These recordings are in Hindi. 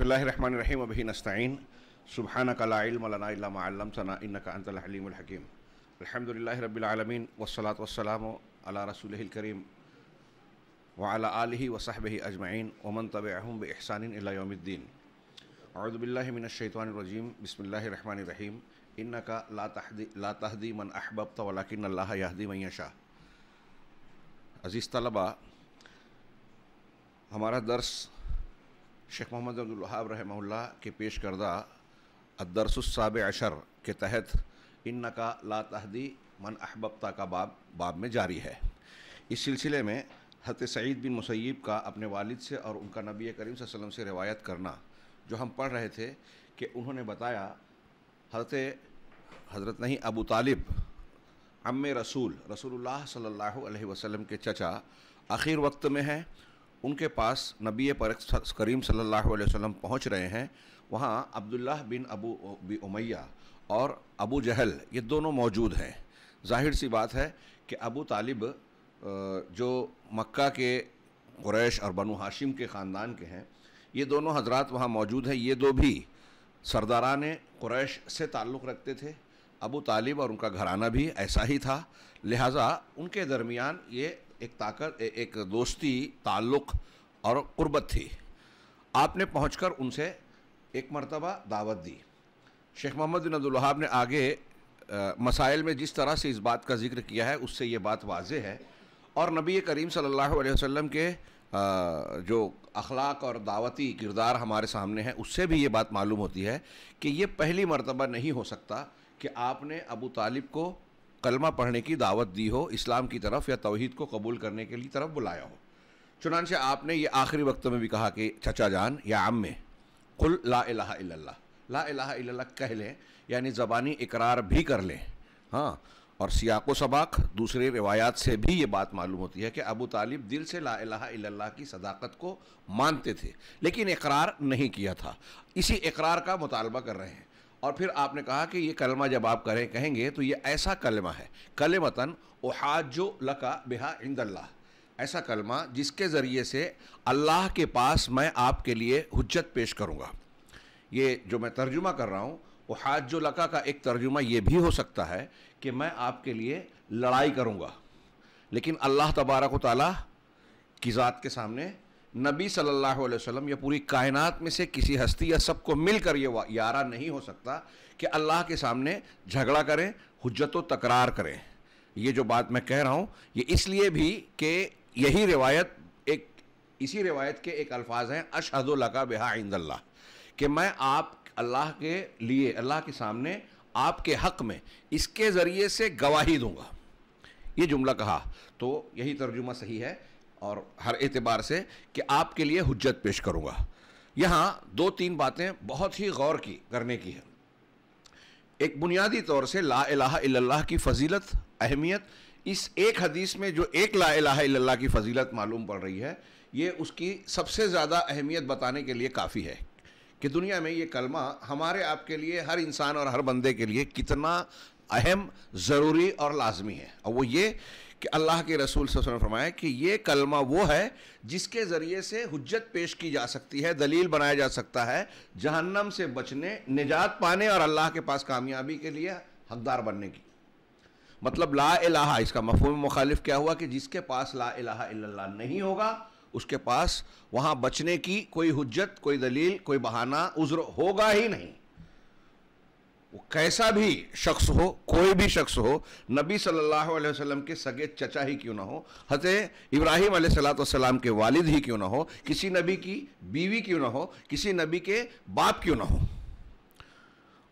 बसमीम अभी नस्तीन सुबहाना कलामतना इनकालीमकीम अलहमदिल्ला रबीआलमीन वसलात वसलाम अला रसूलकरीम वाला आलि वसाहब अजमाइन ओमन तब अहम बहसानद्दीन अरदबिल्लाशैतवानरजीम बसमीम इन का ला तहदी मन अहबब तलाकिन यहदी मैशा अज़ीज़ तलबा हमारा दर्स शेख मोहम्मद अब्दुल्हाब रहमल्ला के पेश करदा अदरसाब अशर के तहत इन नका ला तहदी मन अहबता का बाब बाब में जारी है इस सिलसिले में हत सईद बिन मुसैब का अपने वालिद से और उनका नबी करीम वसम से रिवायत करना जो हम पढ़ रहे थे कि उन्होंने बताया हजरत हजरत नहीं अबू तालिब अम रसूल रसूल सल्ला वसलम के चचा आखिर वक्त में हैं उनके पास नबी पर करीम सल्लल्लाहु अलैहि वसल्लम पहुंच रहे हैं वहाँ अब्दुल्लाह बिन अबू बी उमैया और अबू जहल ये दोनों मौजूद हैं जाहिर सी बात है कि अबू तालिब जो मक्का के क्रैश और बनु हाशिम के ख़ानदान के हैं ये दोनों हजरात वहाँ मौजूद हैं ये दो भी ने क्रैश से ताल्लुक़ रखते थे अबू तालिब और उनका घराना भी ऐसा ही था लिहाजा उनके दरमियान ये एक ताकत एक दोस्ती ताल्लुक़ और कुर्बत थी आपने पहुँच कर उनसे एक मरतबा दावत दी शेख मोहम्मद बिन अब्दुल्हाब ने आगे आ, मसाइल में जिस तरह से इस बात का जिक्र किया है उससे ये बात वाज है और नबी करीम सल्लल्लाहु अलैहि वसल्लम के आ, जो अखलाक और दावती किरदार हमारे सामने है उससे भी ये बात मालूम होती है कि ये पहली मरतबा नहीं हो सकता कि आपने अबू तालिब को कलमा पढ़ने की दावत दी हो इस्लाम की तरफ या तोहहीद को कबूल करने के लिए तरफ बुलाया हो चुनानचे आपने ये आखिरी वक्त में भी कहा कि चचा जान या आम में कुल ला ला कह लें यानी ज़बानी इकरार भी कर लें हाँ और सियाको सबाक दूसरे रिवायात से भी ये बात मालूम होती है कि अबू तालिब दिल से ला इलाहा की सदाकत को मानते थे लेकिन इकरार नहीं किया था इसी इकरार का मुतालबा कर रहे हैं और फिर आपने कहा कि ये कलमा जब आप करें कहेंगे तो ये ऐसा कलमा है कलमतन ओहाजो लका बिहा इंदल्ला ऐसा कलमा जिसके ज़रिए से अल्लाह के पास मैं आपके लिए हजत पेश करूँगा ये जो मैं तर्जुमा कर रहा हूँ वो हाजो लका का एक तर्जुमा ये भी हो सकता है कि मैं आपके लिए लड़ाई करूँगा लेकिन अल्लाह तबारक ताली की ज़ात के सामने नबी सल्लल्लाहु अलैहि वसल्लम या पूरी कायनात में से किसी हस्ती या सबको मिलकर ये यारा नहीं हो सकता कि अल्लाह के सामने झगड़ा करें व तकरार करें ये जो बात मैं कह रहा हूँ ये इसलिए भी कि यही रिवायत एक इसी रिवायत के एक अल्फाज हैं अशहदुल्ला लका बेहा इंदल्ला कि मैं आप अल्लाह के लिए अल्लाह के सामने आपके हक में इसके ज़रिए से गवाही दूंगा ये जुमला कहा तो यही तर्जुमा सही है और हर एतबार से कि आपके लिए हजत पेश करूँगा यहाँ दो तीन बातें बहुत ही गौर की करने की है एक बुनियादी तौर से ला इलाहा इल्लल्लाह की फजीलत अहमियत इस एक हदीस में जो एक ला इलाहा इल्लल्लाह की फजीलत मालूम पड़ रही है ये उसकी सबसे ज़्यादा अहमियत बताने के लिए काफ़ी है कि दुनिया में ये कलमा हमारे आपके लिए हर इंसान और हर बंदे के लिए कितना अहम ज़रूरी और लाजमी है और वो ये कि अल्लाह के रसूल ने फरमाया कि ये कलमा वो है जिसके ज़रिए से हजत पेश की जा सकती है दलील बनाया जा सकता है जहन्नम से बचने निजात पाने और अल्लाह के पास कामयाबी के लिए हकदार बनने की मतलब ला इलाहा इसका मफहम मुखालिफ क्या हुआ कि जिसके पास ला इलाहा इल्लल्लाह नहीं होगा उसके पास वहाँ बचने की कोई हजत कोई दलील कोई बहाना उज्र होगा ही नहीं वो कैसा भी शख्स हो कोई भी शख्स हो नबी सल्लल्लाहु अलैहि वसल्लम के सगे चचा ही क्यों ना हो हते इब्राहिम सलाम के वालिद ही क्यों ना हो किसी नबी की बीवी क्यों ना हो किसी नबी के बाप क्यों ना हो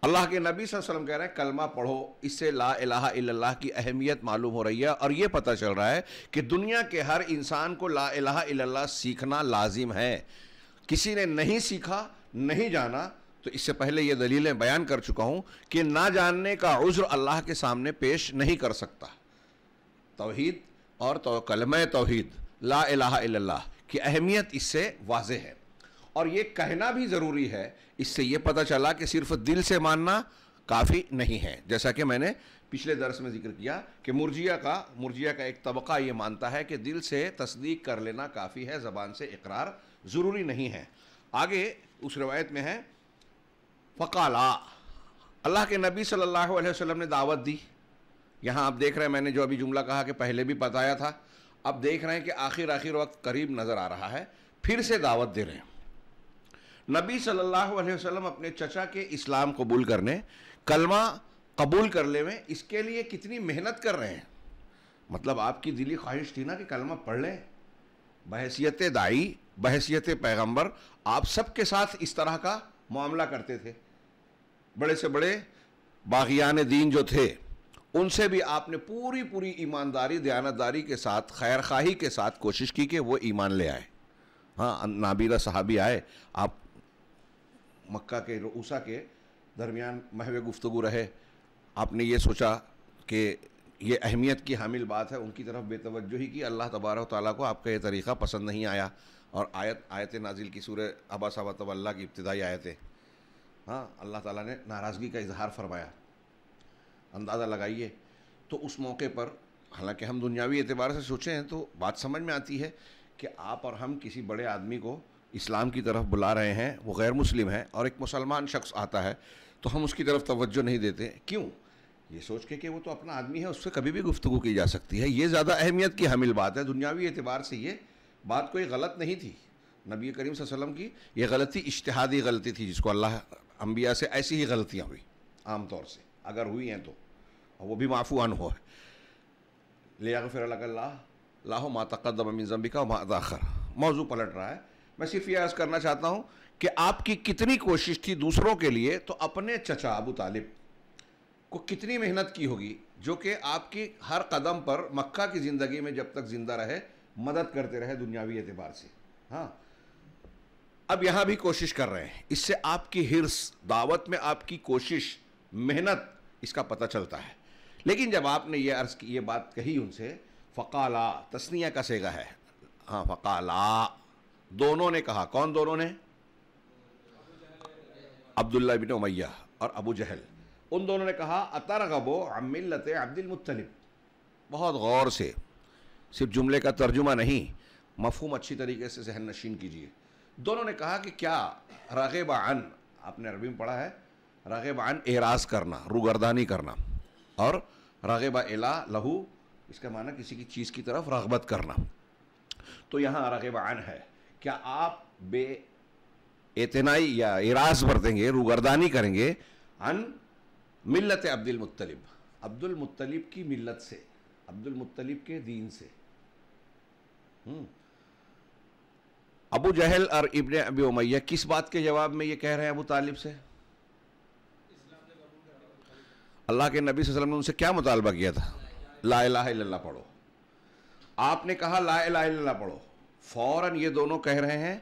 अल्लाह के नबी वसल्लम कह रहे हैं कलमा पढ़ो इससे ला इलाहा इल्लल्लाह की अहमियत मालूम हो रही है और ये पता चल रहा है कि दुनिया के हर इंसान को ला इलाहा इल्लल्लाह सीखना लाजिम है किसी ने नहीं सीखा नहीं जाना तो इससे पहले ये दलीलें बयान कर चुका हूँ कि ना जानने का उज्र अल्लाह के सामने पेश नहीं कर सकता तोहद और तो कलम तोहद ला कि की अहमियत इससे वाज है और ये कहना भी ज़रूरी है इससे ये पता चला कि सिर्फ दिल से मानना काफ़ी नहीं है जैसा कि मैंने पिछले दर्स में जिक्र किया कि मुर्जिया का मुर्जिया का एक तबका ये मानता है कि दिल से तस्दीक कर लेना काफ़ी है ज़बान से इकरार ज़रूरी नहीं है आगे उस रवायत में है फ़काला अल्लाह के नबी सल्लल्लाहु अलैहि वसल्लम ने दावत दी यहाँ आप देख रहे हैं मैंने जो अभी जुमला कहा कि पहले भी बताया था अब देख रहे हैं कि आखिर आखिर वक्त करीब नज़र आ रहा है फिर से दावत दे रहे हैं नबी सल्लल्लाहु अलैहि वसल्लम अपने चचा के इस्लाम कबूल करने कलमा कबूल कर ले में इसके लिए कितनी मेहनत कर रहे हैं मतलब आपकी दिली ख्वाहिश थी ना कि कलमा पढ़ लें बहसीत दाई बहसीत पैगंबर आप सबके साथ इस तरह का मामला करते थे बड़े से बड़े बागियान दीन जो थे उनसे भी आपने पूरी पूरी ईमानदारी दयानतदारी के साथ खैर खाही के साथ कोशिश की कि वो ईमान ले आए हाँ नाबीदा साहबी आए आप मक्का के रूसा के दरमियान महवे गुफ्तु रहे आपने ये सोचा कि ये अहमियत की हामिल बात है उनकी तरफ ही की अल्लाह तबारा ताली को आपका ये तरीक़ा पसंद नहीं आया और आयत आयत नाजिल की सूर अबा की इब्तदाई आयतें हाँ अल्लाह ताला ने नाराज़गी का इजहार फरमाया अंदाज़ा लगाइए तो उस मौके पर हालांकि हम दुनियावी एतबार से सोचें तो बात समझ में आती है कि आप और हम किसी बड़े आदमी को इस्लाम की तरफ बुला रहे हैं वो गैर मुस्लिम है और एक मुसलमान शख्स आता है तो हम उसकी तरफ तवज्जो नहीं देते क्यों ये सोच के कि वो तो अपना आदमी है उससे कभी भी गुफ्तु की जा सकती है ये ज़्यादा अहमियत की हमिल बात है दुनियावी एतबार से ये बात कोई गलत नहीं थी नबी करीम वसल्लम की यह गलती इश्तहादी गलती थी जिसको अल्लाह अम्बिया से ऐसी ही गलतियाँ हुई तौर से अगर हुई हैं तो वो भी माफूआन हो है लिया फिर लाहो मातकदमिन जम्बिका मौजू पलट रहा है मैं सिर्फ यह अर्ज़ करना चाहता हूँ कि आपकी कितनी कोशिश थी दूसरों के लिए तो अपने चचा अबू तालिब को कितनी मेहनत की होगी जो कि आपकी हर कदम पर मक्का की ज़िंदगी में जब तक ज़िंदा रहे मदद करते रहे दुनियावी एतबार से हाँ अब यहां भी कोशिश कर रहे हैं इससे आपकी हिरस दावत में आपकी कोशिश मेहनत इसका पता चलता है लेकिन जब आपने ये अर्ज़ की ये बात कही उनसे फ़काला तस्निया का सेगा है हाँ फ़काला दोनों ने कहा कौन दोनों ने अब्दुल्ला बिन उमैया और अबू जहल उन दोनों ने कहा अतर गबो अब्दुल अब्दुलमतलब बहुत गौर से सिर्फ जुमले का तर्जुमा नहीं मफहम अच्छी तरीके से जहन नशीन कीजिए दोनों ने कहा कि क्या रागब अन आपने अरबी में पढ़ा है रागब अन एराज करना रुगरदानी करना और रागब एला लहू इसका माना किसी की चीज़ की तरफ रगबत करना तो यहाँ रागब अन है क्या आप बे एतनाई या इराज बरतेंगे रुगरदानी करेंगे अन मिलत अब्दुल मुत्तलिब अब्दुल मुत्तलिब की मिलत से अब्दुल मुत्तलिब के दीन से हम्म। अबू जहल और इबन अबी उमैया किस बात के जवाब में ये कह रहे हैं अबू तालिब से अल्लाह के नबी वसल्लम ने उनसे क्या मुतालबा किया था ला ला पढ़ो आपने कहा ला ला पढ़ो फौरन ये दोनों कह रहे हैं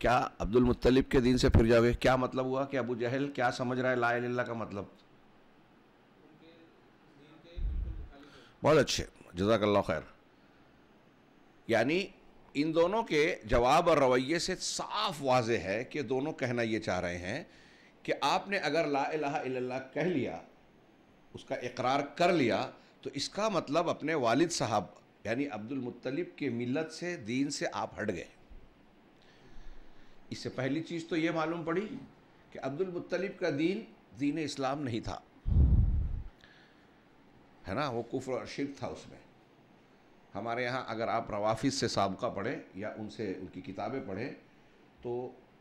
क्या अब्दुल मुत्तलिब के दिन से फिर जाओगे क्या मतलब हुआ कि अबू जहल क्या समझ रहा है ला ला का मतलब बहुत अच्छे जजाकल्ला खैर यानी इन दोनों के जवाब और रवैये से साफ वाज है कि दोनों कहना ये चाह रहे हैं कि आपने अगर ला कह लिया उसका इकरार कर लिया तो इसका मतलब अपने वालिद साहब यानी अब्दुल मुत्तलिब के मिलत से दीन से आप हट गए इससे पहली चीज़ तो ये मालूम पड़ी कि अब्दुल मुत्तलिब का दीन दीन इस्लाम नहीं था है ना वो कुफ्र और शिरक था उसमें हमारे यहाँ अगर आप रवाफिस से सबका पढ़ें या उनसे उनकी किताबें पढ़ें तो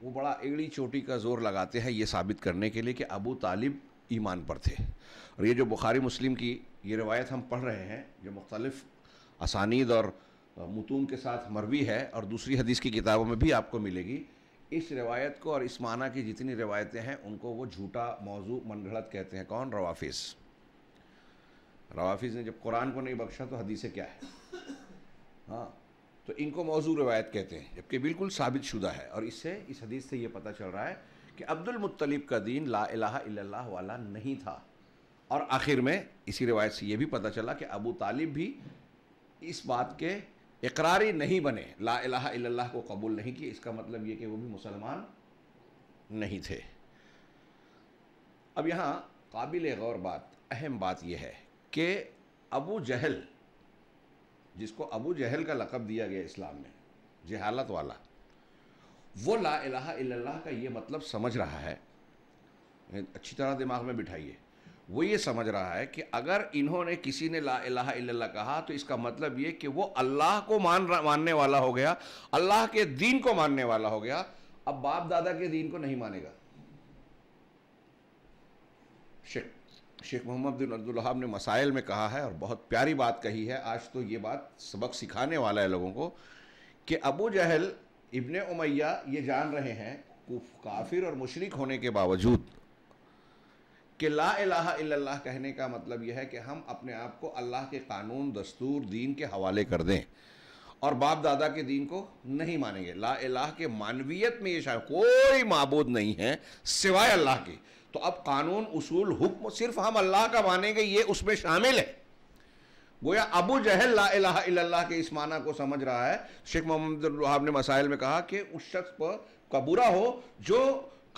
वो बड़ा एड़ी चोटी का ज़ोर लगाते हैं ये साबित करने के लिए कि अबू तालिब ईमान पर थे और ये जो बुखारी मुस्लिम की ये रिवायत हम पढ़ रहे हैं जो मुख्तलफ़ असानीद और मतून के साथ मरवी है और दूसरी हदीस की किताबों में भी आपको मिलेगी इस रिवायत को और इस माना की जितनी रिवायतें हैं उनको वो झूठा मौजू मनगढ़त कहते हैं कौन रवाफिज़ रवाफिज ने जब कुरान को नहीं बख्शा तो हदीसें क्या है हाँ तो इनको मौजू रवायत कहते हैं जबकि बिल्कुल साबित शुदा है और इससे इस हदीस से ये पता चल रहा है कि अब्दुल मुत्तलिब का दीन ला अला वाला नहीं था और आखिर में इसी रिवायत से ये भी पता चला कि अबू तालिब भी इस बात के इकरारी नहीं बने ला इलाहा को कबूल नहीं किया इसका मतलब ये कि वो भी मुसलमान नहीं थे अब यहाँ काबिल गौर बात अहम बात यह है कि अबू जहल जिसको अबू जहल का लकब दिया गया इस्लाम में जहालत वाला वो ला इलाहा इल्लल्लाह का ये मतलब समझ रहा है अच्छी तरह दिमाग में बिठाइए वो ये समझ रहा है कि अगर इन्होंने किसी ने ला इलाहा इल्लल्लाह कहा तो इसका मतलब ये कि वो अल्लाह को मान मानने वाला हो गया अल्लाह के दीन को मानने वाला हो गया अब बाप दादा के दीन को नहीं मानेगा शिट शेख मोहम्मद बिन अब्दुल्हाब ने मसाइल में कहा है और बहुत प्यारी बात कही है आज तो ये बात सबक सिखाने वाला है लोगों को कि अबू जहल इबन उमैया ये जान रहे हैं काफिर और मुशरक होने के बावजूद कि ला अला कहने का मतलब यह है कि हम अपने आप को अल्लाह के कानून दस्तूर दीन के हवाले कर दें और बाप दादा के दीन को नहीं मानेंगे ला अला के मानवीयत में ये शायद कोई मबूद नहीं है सिवाय अल्लाह के तो अब कानून उसूल हुक्म सिर्फ हम अल्लाह का मानेंगे ये उसमें शामिल है गोया अबू जहल ला इलाहा इल्लल्लाह के इस माना को समझ रहा है शेख मोहम्मद साहब ने मसाइल में कहा कि उस शख्स पर कबूरा हो जो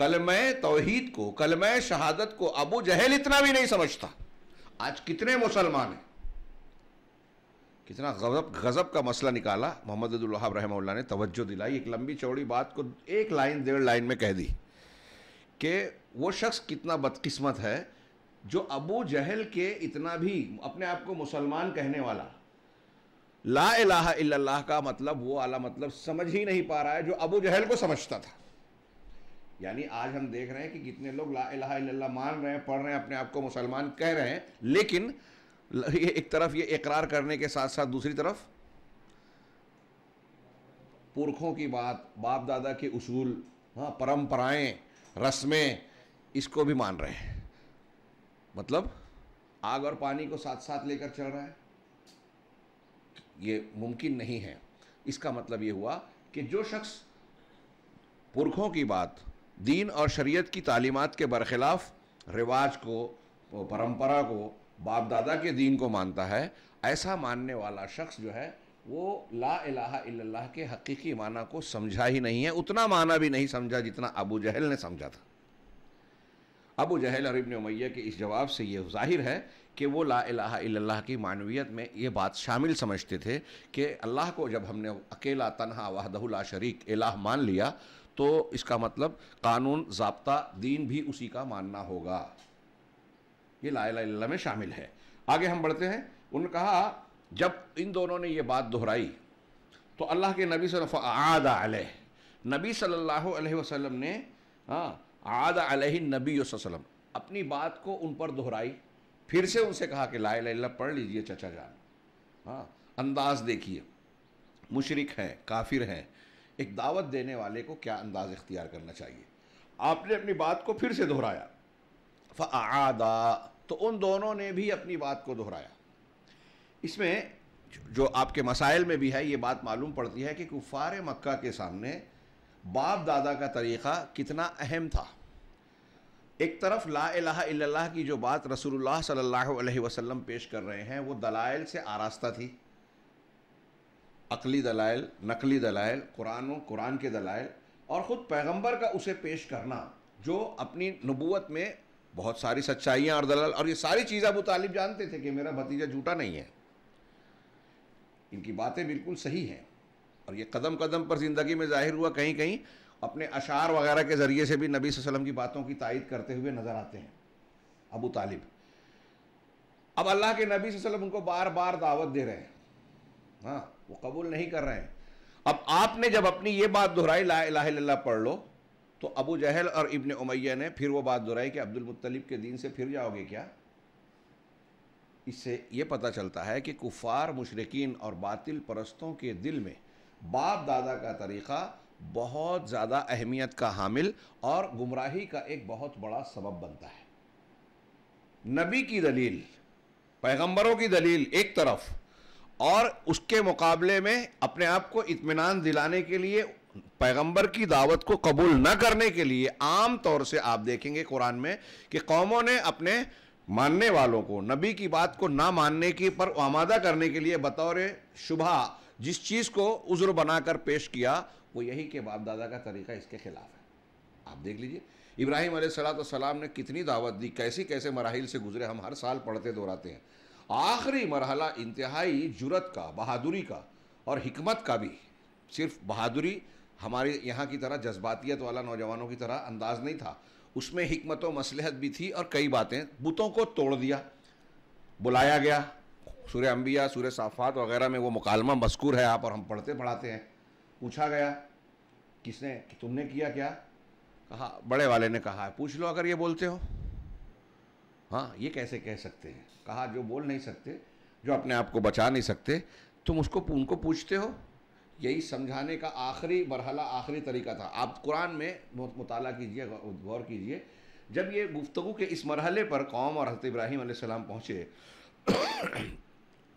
कलम तोहहीद को कलम शहादत को अबू जहल इतना भी नहीं समझता आज कितने मुसलमान हैं कितना गजब गजब का मसला निकाला मोहम्मद अब्दुल्हाब रहमल्ला ने तवज्जो दिलाई एक लंबी चौड़ी बात को एक लाइन डेढ़ लाइन में कह दी कि वो शख्स कितना बदकिस्मत है जो अबू जहल के इतना भी अपने आप को मुसलमान कहने वाला ला इलाह इल्लल्लाह का मतलब वो आला मतलब समझ ही नहीं पा रहा है जो अबू जहल को समझता था यानी आज हम देख रहे हैं कि कितने लोग ला इलाह इल्लल्लाह मान रहे हैं पढ़ रहे हैं अपने आप को मुसलमान कह रहे हैं लेकिन ये एक तरफ ये इकरार करने के साथ साथ दूसरी तरफ पुरखों की बात बाप दादा के उसूल हाँ परंपराएं रस्में इसको भी मान रहे हैं मतलब आग और पानी को साथ साथ लेकर चल रहा है ये मुमकिन नहीं है इसका मतलब ये हुआ कि जो शख्स पुरखों की बात दीन और शरीयत की तालीमत के बरखिलाफ रिवाज को परंपरा को बाप दादा के दीन को मानता है ऐसा मानने वाला शख्स जो है वो ला इलाहा इल्लल्लाह के हकीकी माना को समझा ही नहीं है उतना माना भी नहीं समझा जितना अबू जहल ने समझा था अबू जहल और इबन के इस जवाब से ये जाहिर है कि वो ला इलाहा की मानवियत में ये बात शामिल समझते थे कि अल्लाह को जब हमने अकेला तनहा वहदहुल्ला शरीक इलाह मान लिया तो इसका मतलब कानून जबता दीन भी उसी का मानना होगा ये ला इलाहा में शामिल है आगे हम बढ़ते हैं उन्होंने कहा जब इन दोनों ने यह बात दोहराई तो अल्लाह के नबी सल्लल्लाहु अलैहि वसल्लम ने हाँ आद अलह नबी वसलम अपनी बात को उन पर दोहराई फिर से उनसे कहा कि ला ला पढ़ लीजिए चचा जान हाँ अंदाज देखिए मुशरक हैं काफिर हैं एक दावत देने वाले को क्या अंदाज इख्तियार करना चाहिए आपने अपनी बात को फिर से दोहराया आदा तो उन दोनों ने भी अपनी बात को दोहराया इसमें जो आपके मसाइल में भी है ये बात मालूम पड़ती है कि कुफ़ार मक्का के सामने बाप दादा का तरीक़ा कितना अहम था एक तरफ ला इलाहा की जो बात रसूलुल्लाह सल्लल्लाहु अलैहि वसल्लम पेश कर रहे हैं वो दलाइल से आरास्ता थी अकली दलाइल नकली दलाइल कुरान कुरान के दलाइल और ख़ुद पैगंबर का उसे पेश करना जो अपनी नबूत में बहुत सारी सच्चाइयाँ और दलाल और ये सारी चीज़ अबू तालिब जानते थे कि मेरा भतीजा झूठा नहीं है इनकी बातें बिल्कुल सही हैं और ये कदम कदम पर ज़िंदगी में ज़ाहिर हुआ कहीं कहीं अपने अशार वगैरह के ज़रिए से भी नबी वसल्लम की बातों की तायद करते हुए नज़र आते हैं अबू तालिब अब अल्लाह के नबी वसल्लम उनको बार बार दावत दे रहे हैं हाँ वो कबूल नहीं कर रहे हैं अब आपने जब अपनी ये बात दोहराई ला लाला पढ़ लो तो अबू जहल और इबन उमैया ने फिर वो बात दोहराई कि अब्दुल मुत्तलिब के दीन से फिर जाओगे क्या इससे ये पता चलता है कि कुफार मुशरकिन और बातिल परस्तों के दिल में बाप दादा का तरीक़ा बहुत ज़्यादा अहमियत का हामिल और गुमराही का एक बहुत बड़ा सबब बनता है नबी की दलील पैगंबरों की दलील एक तरफ और उसके मुकाबले में अपने आप को इत्मीनान दिलाने के लिए पैगंबर की दावत को कबूल न करने के लिए आम तौर से आप देखेंगे कुरान में कि कौमों ने अपने मानने वालों को नबी की बात को ना मानने की पर आमादा करने के लिए बतौर शुभा जिस चीज़ को उज्र बनाकर पेश किया वो यही कि बाप दादा का तरीका इसके खिलाफ है आप देख लीजिए इब्राहिम सलाम ने कितनी दावत दी कैसी कैसे मराहल से गुजरे हम हर साल पढ़ते दोहराते हैं आखिरी मरहला इंतहाई जुरत का बहादुरी का और हमत का भी सिर्फ बहादुरी हमारे यहाँ की तरह जज्बातीत वाला नौजवानों की तरह अंदाज नहीं था उसमें हमत व मसलहत भी थी और कई बातें बुतों को तोड़ दिया बुलाया गया सूर्य अम्बिया सूर्य साफ़ात वगैरह में वो मुकालमा मस्कूर है आप और हम पढ़ते पढ़ाते हैं पूछा गया किसने कि तुमने किया क्या कहा बड़े वाले ने कहा है पूछ लो अगर ये बोलते हो हाँ ये कैसे कह सकते हैं कहा जो बोल नहीं सकते जो अपने आप को बचा नहीं सकते तुम उसको उनको पूछते हो यही समझाने का आखिरी मरहला आखिरी तरीका था आप कुरान में बहुत कीजिए गौर कीजिए जब ये गुफ्तु के इस मरहले पर कौम और हज़रत इब्राहिम पहुँचे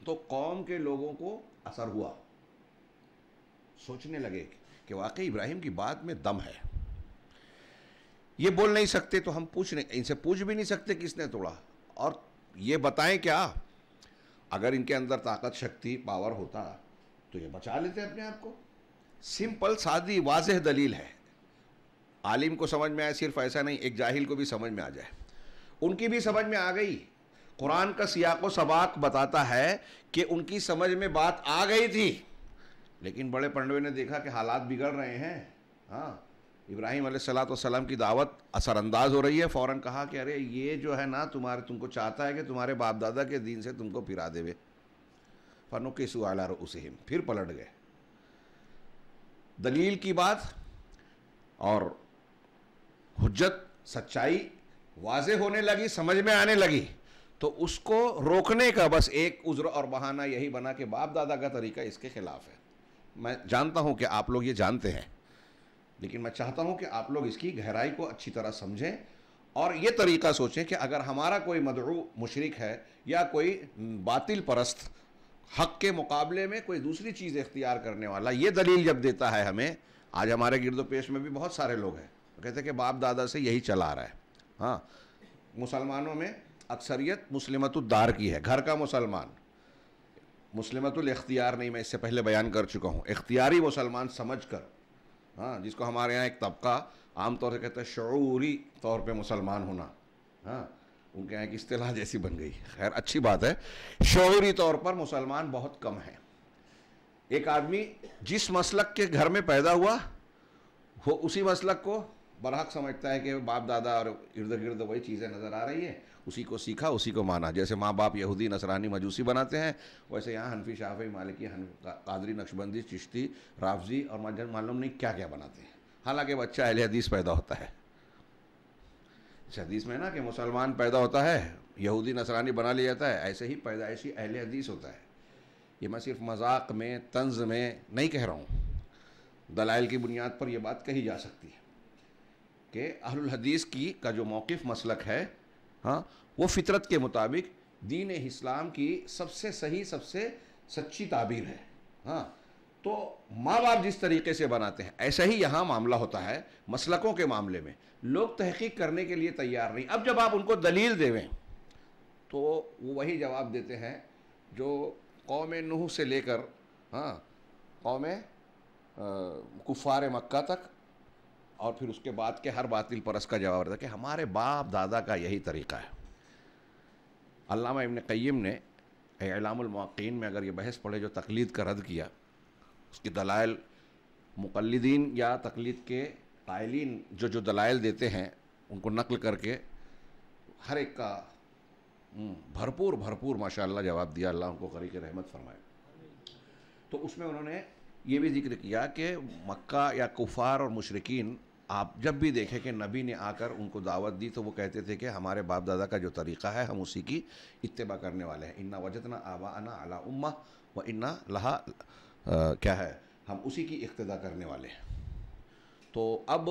तो कौम के लोगों को असर हुआ सोचने लगे कि वाकई इब्राहिम की बात में दम है ये बोल नहीं सकते तो हम पूछ नहीं इनसे पूछ भी नहीं सकते किसने तोड़ा और ये बताएं क्या अगर इनके अंदर ताकत शक्ति पावर होता तो ये बचा लेते अपने आप को सिंपल सादी वाज दलील है आलिम को समझ में आए सिर्फ ऐसा नहीं एक जाहिल को भी समझ में आ जाए उनकी भी समझ में आ गई कुरान का सियाक व सबाक बताता है कि उनकी समझ में बात आ गई थी लेकिन बड़े पंडवे ने देखा कि हालात बिगड़ रहे हैं हाँ इब्राहिम सलाम की दावत असरअंदाज हो रही है फ़ौरन कहा कि अरे ये जो है ना तुम्हारे तुमको चाहता है कि तुम्हारे बाप दादा के दिन से तुमको पिरा देवे फनु के सुआला उसम फिर पलट गए दलील की बात और हजत सच्चाई वाज होने लगी समझ में आने लगी तो उसको रोकने का बस एक उज्र और बहाना यही बना कि बाप दादा का तरीका इसके खिलाफ है मैं जानता हूँ कि आप लोग ये जानते हैं लेकिन मैं चाहता हूँ कि आप लोग इसकी गहराई को अच्छी तरह समझें और ये तरीका सोचें कि अगर हमारा कोई मदरू मुशरक है या कोई बातिल परस्त हक के मुकाबले में कोई दूसरी चीज़ इख्तियार करने वाला ये दलील जब देता है हमें आज हमारे गिरदो पेश में भी बहुत सारे लोग हैं कहते हैं कि बाप दादा से यही चला आ रहा है हाँ मुसलमानों में अक्सरियत मुस्लिमतुद्दार की है घर का मुसलमान मुस्लिमतुल इख्तियार नहीं मैं इससे पहले बयान कर चुका हूँ इख्तियारी मुसलमान समझ कर हाँ जिसको हमारे यहाँ एक तबका आमतौर से कहता है शूरी तौर पे मुसलमान होना हाँ उनके यहाँ एक अतलाह जैसी बन गई खैर अच्छी बात है शूरी तौर पर मुसलमान बहुत कम है एक आदमी जिस मसलक के घर में पैदा हुआ वो उसी मसलक को बरहक समझता है कि बाप दादा और इर्द गिर्द वही चीज़ें नज़र आ रही है उसी को सीखा उसी को माना जैसे माँ बाप यहूदी नसरानी मजूसी बनाते हैं वैसे यहाँ हनफी शाफी मालिकी कादरी नक्शबंदी चिश्ती राफजी और मजहर मालूम नहीं क्या क्या बनाते हैं हालांकि बच्चा अहल हदीस पैदा होता है इस हदीस में ना कि मुसलमान पैदा होता है यहूदी नसरानी बना लिया जाता है ऐसे ही पैदाइशी अहल हदीस होता है ये मैं सिर्फ मजाक में तंज में नहीं कह रहा हूँ दलाइल की बुनियाद पर यह बात कही जा सकती है कि अहल हदीस की का जो मौक़ मसलक है हाँ वो फितरत के मुताबिक दीन इस्लाम की सबसे सही सबसे सच्ची ताबीर है हाँ तो माँ बाप जिस तरीके से बनाते हैं ऐसा ही यहाँ मामला होता है मसलकों के मामले में लोग तहकीक करने के लिए तैयार नहीं अब जब आप उनको दलील देवें तो वो वही जवाब देते हैं जो कौम नूह से लेकर हाँ कौम कुफ़ार मक्का तक और फिर उसके बाद के हर बातिल परस का जवाब रहता कि हमारे बाप दादा का यही तरीका है अलामा इबन कैम ने एलामकिन में अगर ये बहस पढ़े जो तकलीद का रद्द किया उसकी दलाइल मुकलदीन या तकलीद के कायलीन जो जो दलाइल देते हैं उनको नकल करके हर एक का हम्म, भरपूर भरपूर माशाल्लाह जवाब दिया अल्लाह उनको करी के रहमत फरमाए तो उसमें उन्होंने ये भी जिक्र किया कि मक्का या कुफार और मशरकिन आप जब भी देखें कि नबी ने आकर उनको दावत दी तो वो कहते थे कि हमारे बाप दादा का जो तरीक़ा है हम उसी की इतबा करने वाले हैं इन्ना वजतना आबा अना अला उम्मा व इन्ना लहा आ, क्या है हम उसी की इक्तदा करने वाले हैं तो अब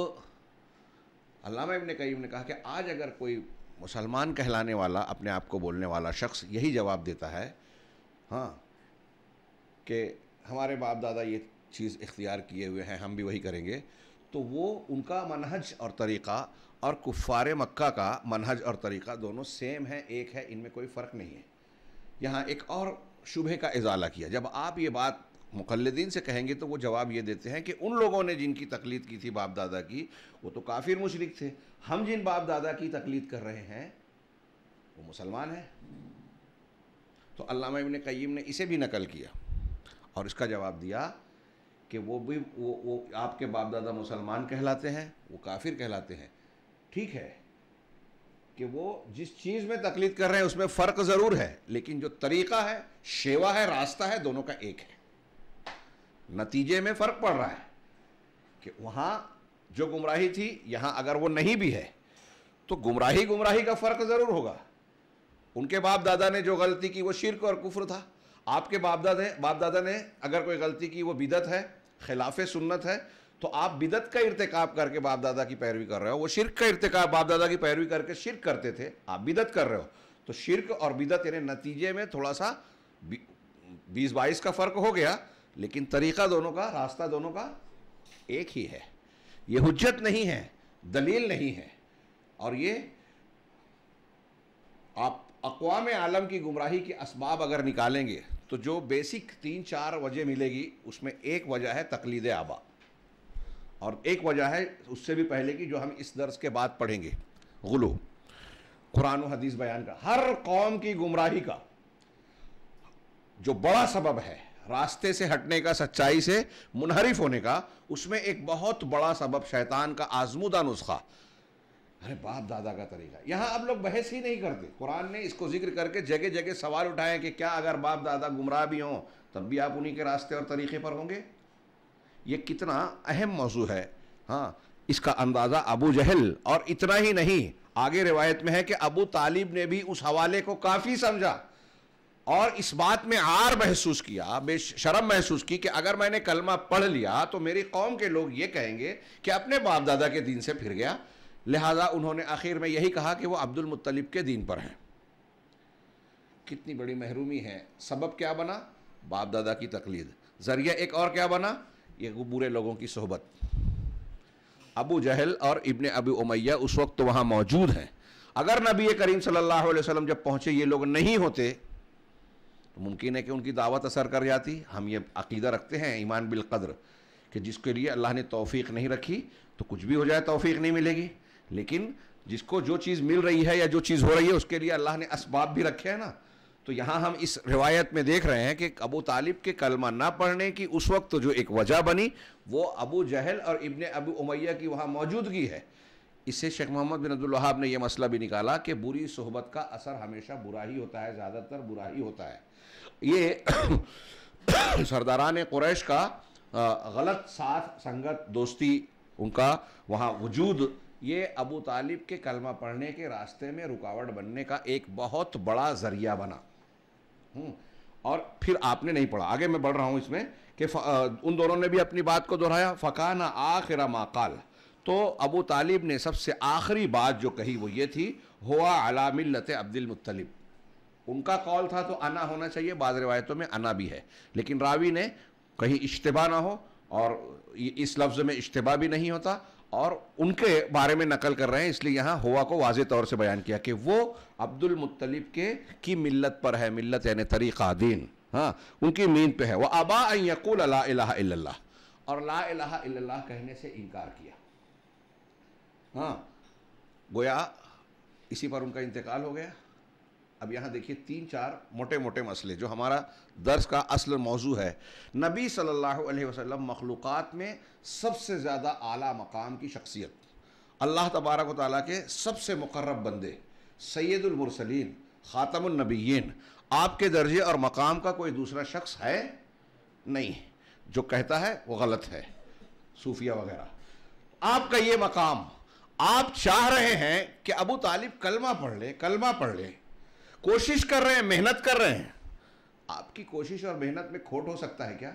अलामा इबन कईम ने कहा कि आज अगर कोई मुसलमान कहलाने वाला अपने आप को बोलने वाला शख्स यही जवाब देता है हाँ कि हमारे बाप दादा ये चीज़ इख्तियार किए हुए हैं हम भी वही करेंगे तो वो उनका मनहज और तरीक़ा और कुफ़ार मक्का का मनहज और तरीक़ा दोनों सेम है एक है इनमें कोई फ़र्क नहीं है यहाँ एक और शुभ का इजाला किया जब आप ये बात मुखलदीन से कहेंगे तो वो जवाब ये देते हैं कि उन लोगों ने जिनकी तकलीद की थी बाप दादा की वो तो काफिर मुशरक थे हम जिन बाप दादा की तकलीद कर रहे हैं वो मुसलमान हैं तो अल्लामा इबन कईम ने इसे भी नकल किया और इसका जवाब दिया कि वो भी वो वो आपके बाप दादा मुसलमान कहलाते हैं वो काफिर कहलाते हैं ठीक है कि वो जिस चीज़ में तकलीद कर रहे हैं उसमें फ़र्क ज़रूर है लेकिन जो तरीक़ा है शेवा है रास्ता है दोनों का एक है नतीजे में फ़र्क पड़ रहा है कि वहाँ जो गुमराही थी यहाँ अगर वो नहीं भी है तो गुमराही गुमराही का फ़र्क ज़रूर होगा उनके बाप दादा ने जो गलती की वो शिरक और कुफ्र था आपके बापदादे बापदादा ने अगर कोई गलती की वो बिदत है खिलाफ सुन्नत है तो आप बिदत का इरतकब करके बाप दादा की पैरवी कर रहे हो वो शिरक का इरतकब बाप दादा की पैरवी करके शिरक करते थे आप बिदत कर रहे हो तो शिरक और बिदत यानी नतीजे में थोड़ा सा बीस बाईस का फ़र्क हो गया लेकिन तरीक़ा दोनों का रास्ता दोनों का एक ही है ये हजत नहीं है दलील नहीं है और ये आप अकवाम आलम की गुमराही के इसबाब अगर निकालेंगे तो जो बेसिक तीन चार वजह मिलेगी उसमें एक वजह है तकलीद आबा और एक वजह है उससे भी पहले की जो हम इस दर्ज के बाद पढ़ेंगे गुलू कुरान हदीस बयान का हर कौम की गुमराही का जो बड़ा सबब है रास्ते से हटने का सच्चाई से मुनहरिफ होने का उसमें एक बहुत बड़ा सबब शैतान का आजमूदा नुस्खा अरे बाप दादा का तरीका यहाँ अब लोग बहस ही नहीं करते कुरान ने इसको जिक्र करके जगह जगह सवाल उठाए कि क्या अगर बाप दादा गुमराह भी हों तब भी आप उन्हीं के रास्ते और तरीके पर होंगे ये कितना अहम मौजू है हाँ इसका अंदाज़ा अबू जहल और इतना ही नहीं आगे रिवायत में है कि अबू तालिब ने भी उस हवाले को काफ़ी समझा और इस बात में आर महसूस किया बेशरम महसूस की कि अगर मैंने कलमा पढ़ लिया तो मेरी कौम के लोग ये कहेंगे कि अपने बाप दादा के दिन से फिर गया लिहाजा उन्होंने आखिर में यही कहा कि वो अब्दुल मुत्तलिब के दीन पर हैं कितनी बड़ी महरूमी है सबब क्या बना बाप दादा की तकलीद ज़रिया एक और क्या बना ये बुरे लोगों की सोहबत अबू जहल और इबन अबी उमैया उस वक्त तो वहाँ मौजूद हैं अगर नबी करीम सल्लल्लाहु अलैहि वसल्लम जब पहुँचे ये लोग नहीं होते तो मुमकिन है कि उनकी दावत असर कर जाती हम ये अकीदा रखते हैं ईमान बिलकद्र कि जिसके लिए अल्लाह ने तोफ़ी नहीं रखी तो कुछ भी हो जाए तोफ़ी नहीं मिलेगी लेकिन जिसको जो चीज़ मिल रही है या जो चीज़ हो रही है उसके लिए अल्लाह ने इसबाब भी रखे हैं ना तो यहाँ हम इस रिवायत में देख रहे हैं कि अबू तालिब के कलमा ना पढ़ने की उस वक्त जो एक वजह बनी वो अबू जहल और इबन अबू उमैया की वहाँ मौजूदगी है इससे शेख मोहम्मद बिन अब्दुल्लाहाब ने यह मसला भी निकाला कि बुरी सोहबत का असर हमेशा बुरा ही होता है ज़्यादातर बुरा ही होता है ये सरदारान कुरैश का गलत साथ संगत दोस्ती उनका वहाँ वजूद ये अबू तालिब के कलमा पढ़ने के रास्ते में रुकावट बनने का एक बहुत बड़ा ज़रिया बना हम्म, और फिर आपने नहीं पढ़ा आगे मैं बढ़ रहा हूँ इसमें कि उन दोनों ने भी अपनी बात को दोहराया फ़काना आखिर माकाल तो अबू तालिब ने सबसे आखिरी बात जो कही वो ये थी हुआ अला मिलत अब्दुलमतलब उनका कौल था तो अना होना चाहिए बाद रिवायतों में अना भी है लेकिन रावी ने कहीं इश्तबा ना हो और इस लफ्ज़ में इश्तबा भी नहीं होता और उनके बारे में नकल कर रहे हैं इसलिए यहाँ हुआ को वाज तौर से बयान किया कि वो अब्दुल मुत्तलिब के की मिल्लत पर है मिल्लत यानी तरीक़ा दीन हाँ उनकी मीन पे है वह अबा यकूल ला और ला कहने से इनकार किया हाँ गोया इसी पर उनका इंतकाल हो गया अब यहाँ देखिए तीन चार मोटे मोटे मसले जो हमारा दर्स का असल मौजू है नबी सल्लल्लाहु अलैहि वसल्लम मखलूक़ात में सबसे ज़्यादा आला मकाम की शख्सियत अल्लाह तबारक ताली के सबसे मुकर्रब बंदे सैदुलमरसलिन ख़ातमनबीन आपके दर्जे और मकाम का कोई दूसरा शख्स है नहीं जो कहता है वो गलत है सूफिया वगैरह आपका ये मकाम आप चाह रहे हैं कि अबू तालिब कलमा पढ़ ले कलमा पढ़ ले कोशिश कर रहे हैं मेहनत कर रहे हैं आपकी कोशिश और मेहनत में खोट हो सकता है क्या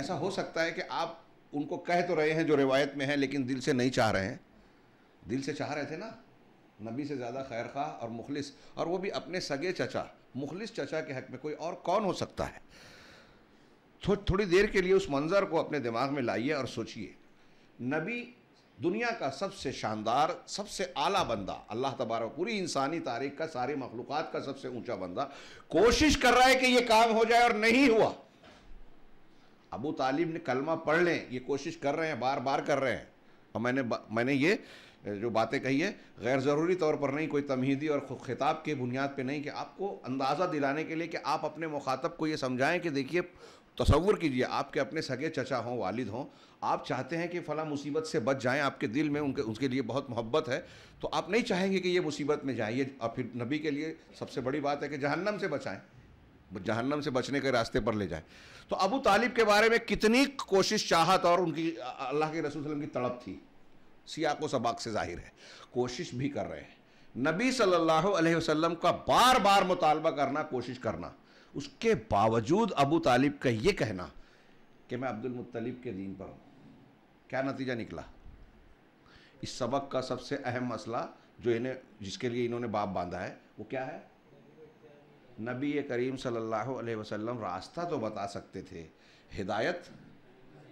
ऐसा हो सकता है कि आप उनको कह तो रहे हैं जो रिवायत में है लेकिन दिल से नहीं चाह रहे हैं दिल से चाह रहे थे ना नबी से ज़्यादा खैर खा और मुखलिस और वो भी अपने सगे चचा मुखलिस चचा के हक में कोई और कौन हो सकता है थो, थोड़ी देर के लिए उस मंज़र को अपने दिमाग में लाइए और सोचिए नबी दुनिया का सबसे शानदार सबसे आला बंदा अल्लाह तबारा पूरी इंसानी तारीख का सारी मखलूक का सबसे ऊंचा बंदा कोशिश कर रहा है कि यह काम हो जाए और नहीं हुआ अबू तालिब ने कलमा पढ़ लें ये कोशिश कर रहे हैं बार बार कर रहे हैं और मैंने मैंने ये जो बातें कही है गैर ज़रूरी तौर पर नहीं कोई तमहीदी और ख़िताब के बुनियाद पे नहीं कि आपको अंदाज़ा दिलाने के लिए कि आप अपने मुखातब को ये समझाएं कि देखिए तस्वुर कीजिए आपके अपने सगे चचा हों वालिद हों आप चाहते हैं कि फ़ला मुसीबत से बच जाएं आपके दिल में उनके उसके लिए बहुत मोहब्बत है तो आप नहीं चाहेंगे कि ये मुसीबत में जाए और फिर नबी के लिए सबसे बड़ी बात है कि जहन्नम से बचाएं जहन्नम से बचने के रास्ते पर ले जाएं तो अबू तालिब के बारे में कितनी कोशिश चाहत और उनकी अल्लाह के रसूल की तड़प थी सिया को सबाक से जाहिर है कोशिश भी कर रहे हैं नबी सल्लल्लाहु अलैहि वसल्लम का बार बार मुतालबा करना कोशिश करना उसके बावजूद अबू तालिब का ये कहना कि मैं अब्दुल मुत्तलिब के दीन पर हूँ क्या नतीजा निकला इस सबक का सबसे अहम मसला जो इन्हें जिसके लिए इन्होंने बाप बांधा है वो क्या है नबी करीम सल्लल्लाहु अलैहि वसल्लम रास्ता तो बता सकते थे हिदायत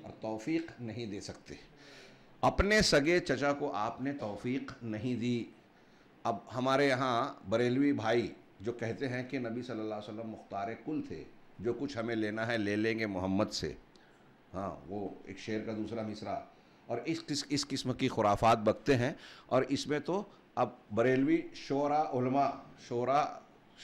और तौफीक नहीं दे सकते अपने सगे चचा को आपने तौफीक नहीं दी अब हमारे यहाँ बरेलवी भाई जो कहते हैं कि नबी सल्लल्लाहु अलैहि वसल्लम मुख्तार कुल थे जो कुछ हमें लेना है ले लेंगे मोहम्मद से हाँ वो एक शेर का दूसरा मिसरा और इस किस इस किस्म की खुराफात बकते हैं और इसमें तो अब बरेलवी शोरा उलमा शोरा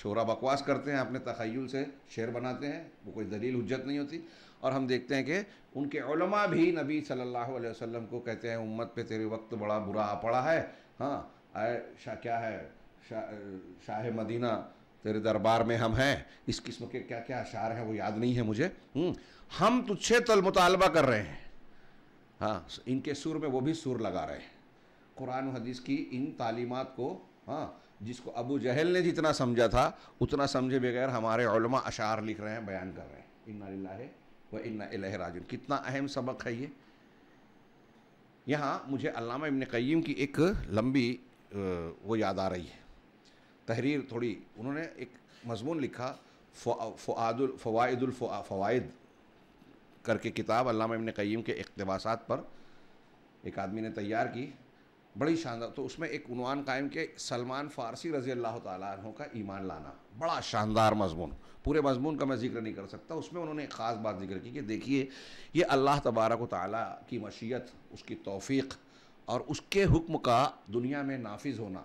शोरा बकवास करते हैं अपने तखयल से शेर बनाते हैं वो कोई दलील हजत नहीं होती और हम देखते हैं कि उनके उलमा भी नबी सल्लल्लाहु अलैहि वसल्लम को कहते हैं उम्मत पे तेरे वक्त बड़ा बुरा आ पड़ा है हाँ आए शाह क्या है शाह मदीना तेरे दरबार में हम हैं इस किस्म के क्या क्या अशार हैं वो याद नहीं है मुझे हम्म, हम तुझसे तल मुतालबा कर रहे हैं हाँ इनके सुर में वो भी सुर लगा रहे हैं कुरान हदीस की इन तालीमत को हाँ जिसको अबू जहल ने जितना समझा था उतना समझे बगैर हमारे अशार लिख रहे हैं बयान कर रहे हैं इन्ना ला व इन्ना इलह राजुन कितना अहम सबक है ये यहाँ मुझे अलामा इबन क़य्यम की एक लंबी वो याद आ रही है तहरीर थोड़ी उन्होंने एक मजमून लिखा फ़वादुल फ़वादुल फ़वाद करके किताब अल्लामा इबन क़य्यम के अकतबास पर एक आदमी ने तैयार की बड़ी शानदार तो उसमें एक उनवान कायम के सलमान फ़ारसी रज़ी अल्लाह तहों का ईमान लाना बड़ा शानदार मजमून पूरे मजमून का मैं जिक्र नहीं कर सकता उसमें उन्होंने एक ख़ास बात जिक्र की कि देखिए ये अल्लाह तबारक ताली की मशीयत उसकी तोफ़ी और उसके हुक्म का दुनिया में नाफिज होना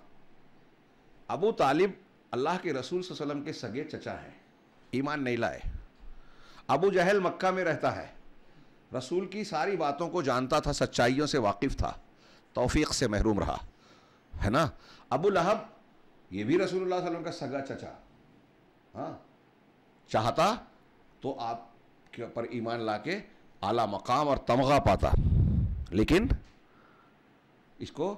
अबू तालिब अल्लाह के रसूल वसलम के सगे चचा हैं ईमान नहीं लाए अबू जहल मक्का में रहता है रसूल की सारी बातों को जानता था सच्चाइयों से वाकिफ़ था तोफीक से महरूम रहा है ना अबू लहब ये भी रसूल सल्लम का सगा चचा हाँ चाहता तो आप के ऊपर ईमान ला के आला मकाम और तमगा पाता लेकिन इसको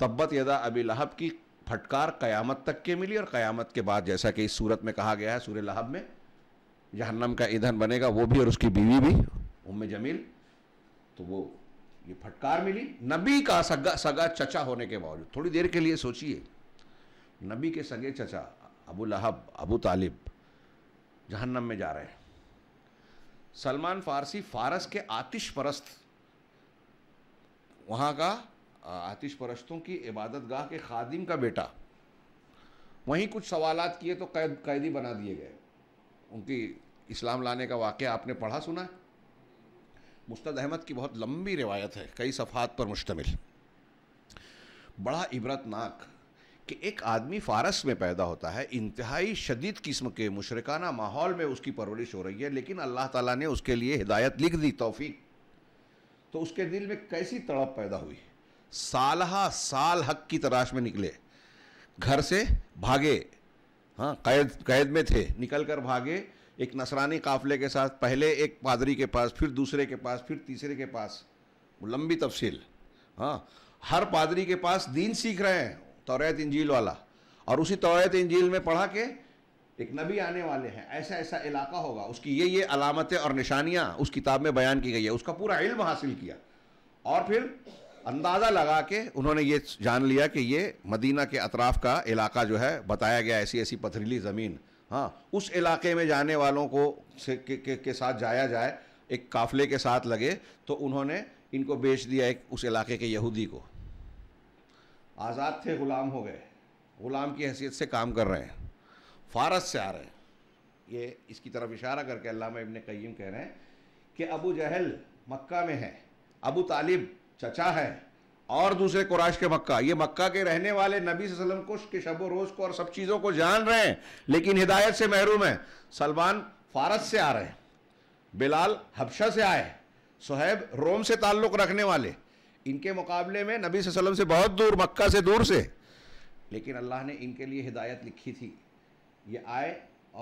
तब्बत यदा अबी लहब की फटकार क़यामत तक के मिली और क़यामत के बाद जैसा कि इस सूरत में कहा गया है सूर्य लहब में जहन्नम का ईंधन बनेगा वो भी और उसकी बीवी भी उम जमील तो वो ये फटकार मिली नबी का सगा सगा चचा होने के बावजूद थोड़ी देर के लिए सोचिए नबी के सगे चचा अबू लहब अबू तालिब जहन्नम में जा रहे हैं सलमान फारसी फारस के आतिश परस्त वहाँ का आतिश परस्तों की इबादत गाह के खादिम का बेटा वहीं कुछ सवाल किए तो कैद कैदी बना दिए गए उनकी इस्लाम लाने का वाक़ आपने पढ़ा सुना है मुस्तद अहमद की बहुत लंबी रिवायत है कई सफ़ात पर मुश्तमिल बड़ा इबरतनाक कि एक आदमी फ़ारस में पैदा होता है इंतहाई शदीद किस्म के मुशरकाना माहौल में उसकी परवरिश हो रही है लेकिन अल्लाह ताला ने उसके लिए हिदायत लिख दी तोफ़ी तो उसके दिल में कैसी तड़प पैदा हुई सालहा साल हक की तलाश में निकले घर से भागे हाँ कैद कैद में थे निकल कर भागे एक नसरानी काफले के साथ पहले एक पादरी के पास फिर दूसरे के पास फिर तीसरे के पास लंबी तफसील हाँ हर पादरी के पास दीन सीख रहे हैं तौरत इंजील वाला और उसी तौरत इंजील में पढ़ा के एक नबी आने वाले हैं ऐसा ऐसा इलाका होगा उसकी ये ये अलामतें और निशानियाँ उस किताब में बयान की गई है उसका पूरा इल्म हासिल किया और फिर अंदाज़ा लगा के उन्होंने ये जान लिया कि ये मदीना के अतराफ़ का इलाका जो है बताया गया ऐसी ऐसी पथरीली ज़मीन हाँ उस इलाके में जाने वालों को से, के, के, के साथ जाया जाए एक काफ़ले के साथ लगे तो उन्होंने इनको बेच दिया एक उस इलाके के यहूदी को आज़ाद थे ग़ुलाम हो गए ग़ुलाम की हैसियत से काम कर रहे हैं फारस से आ रहे हैं ये इसकी तरफ इशारा करके अल्लामा इबन कईम कह रहे हैं कि अबू जहल मक्का में है अबू तालिब चचा है और दूसरे कुराश के मक्का ये मक्का के रहने वाले नबी वसल्लम को के शब रोज़ को और सब चीज़ों को जान रहे हैं लेकिन हिदायत से महरूम है सलमान फारस से आ रहे हैं बिलाल हबशा से आए सुहैब रोम से ताल्लुक़ रखने वाले इनके मुकाबले में नबी वसल्लम से बहुत दूर मक्का से दूर से लेकिन अल्लाह ने इनके लिए हिदायत लिखी थी ये आए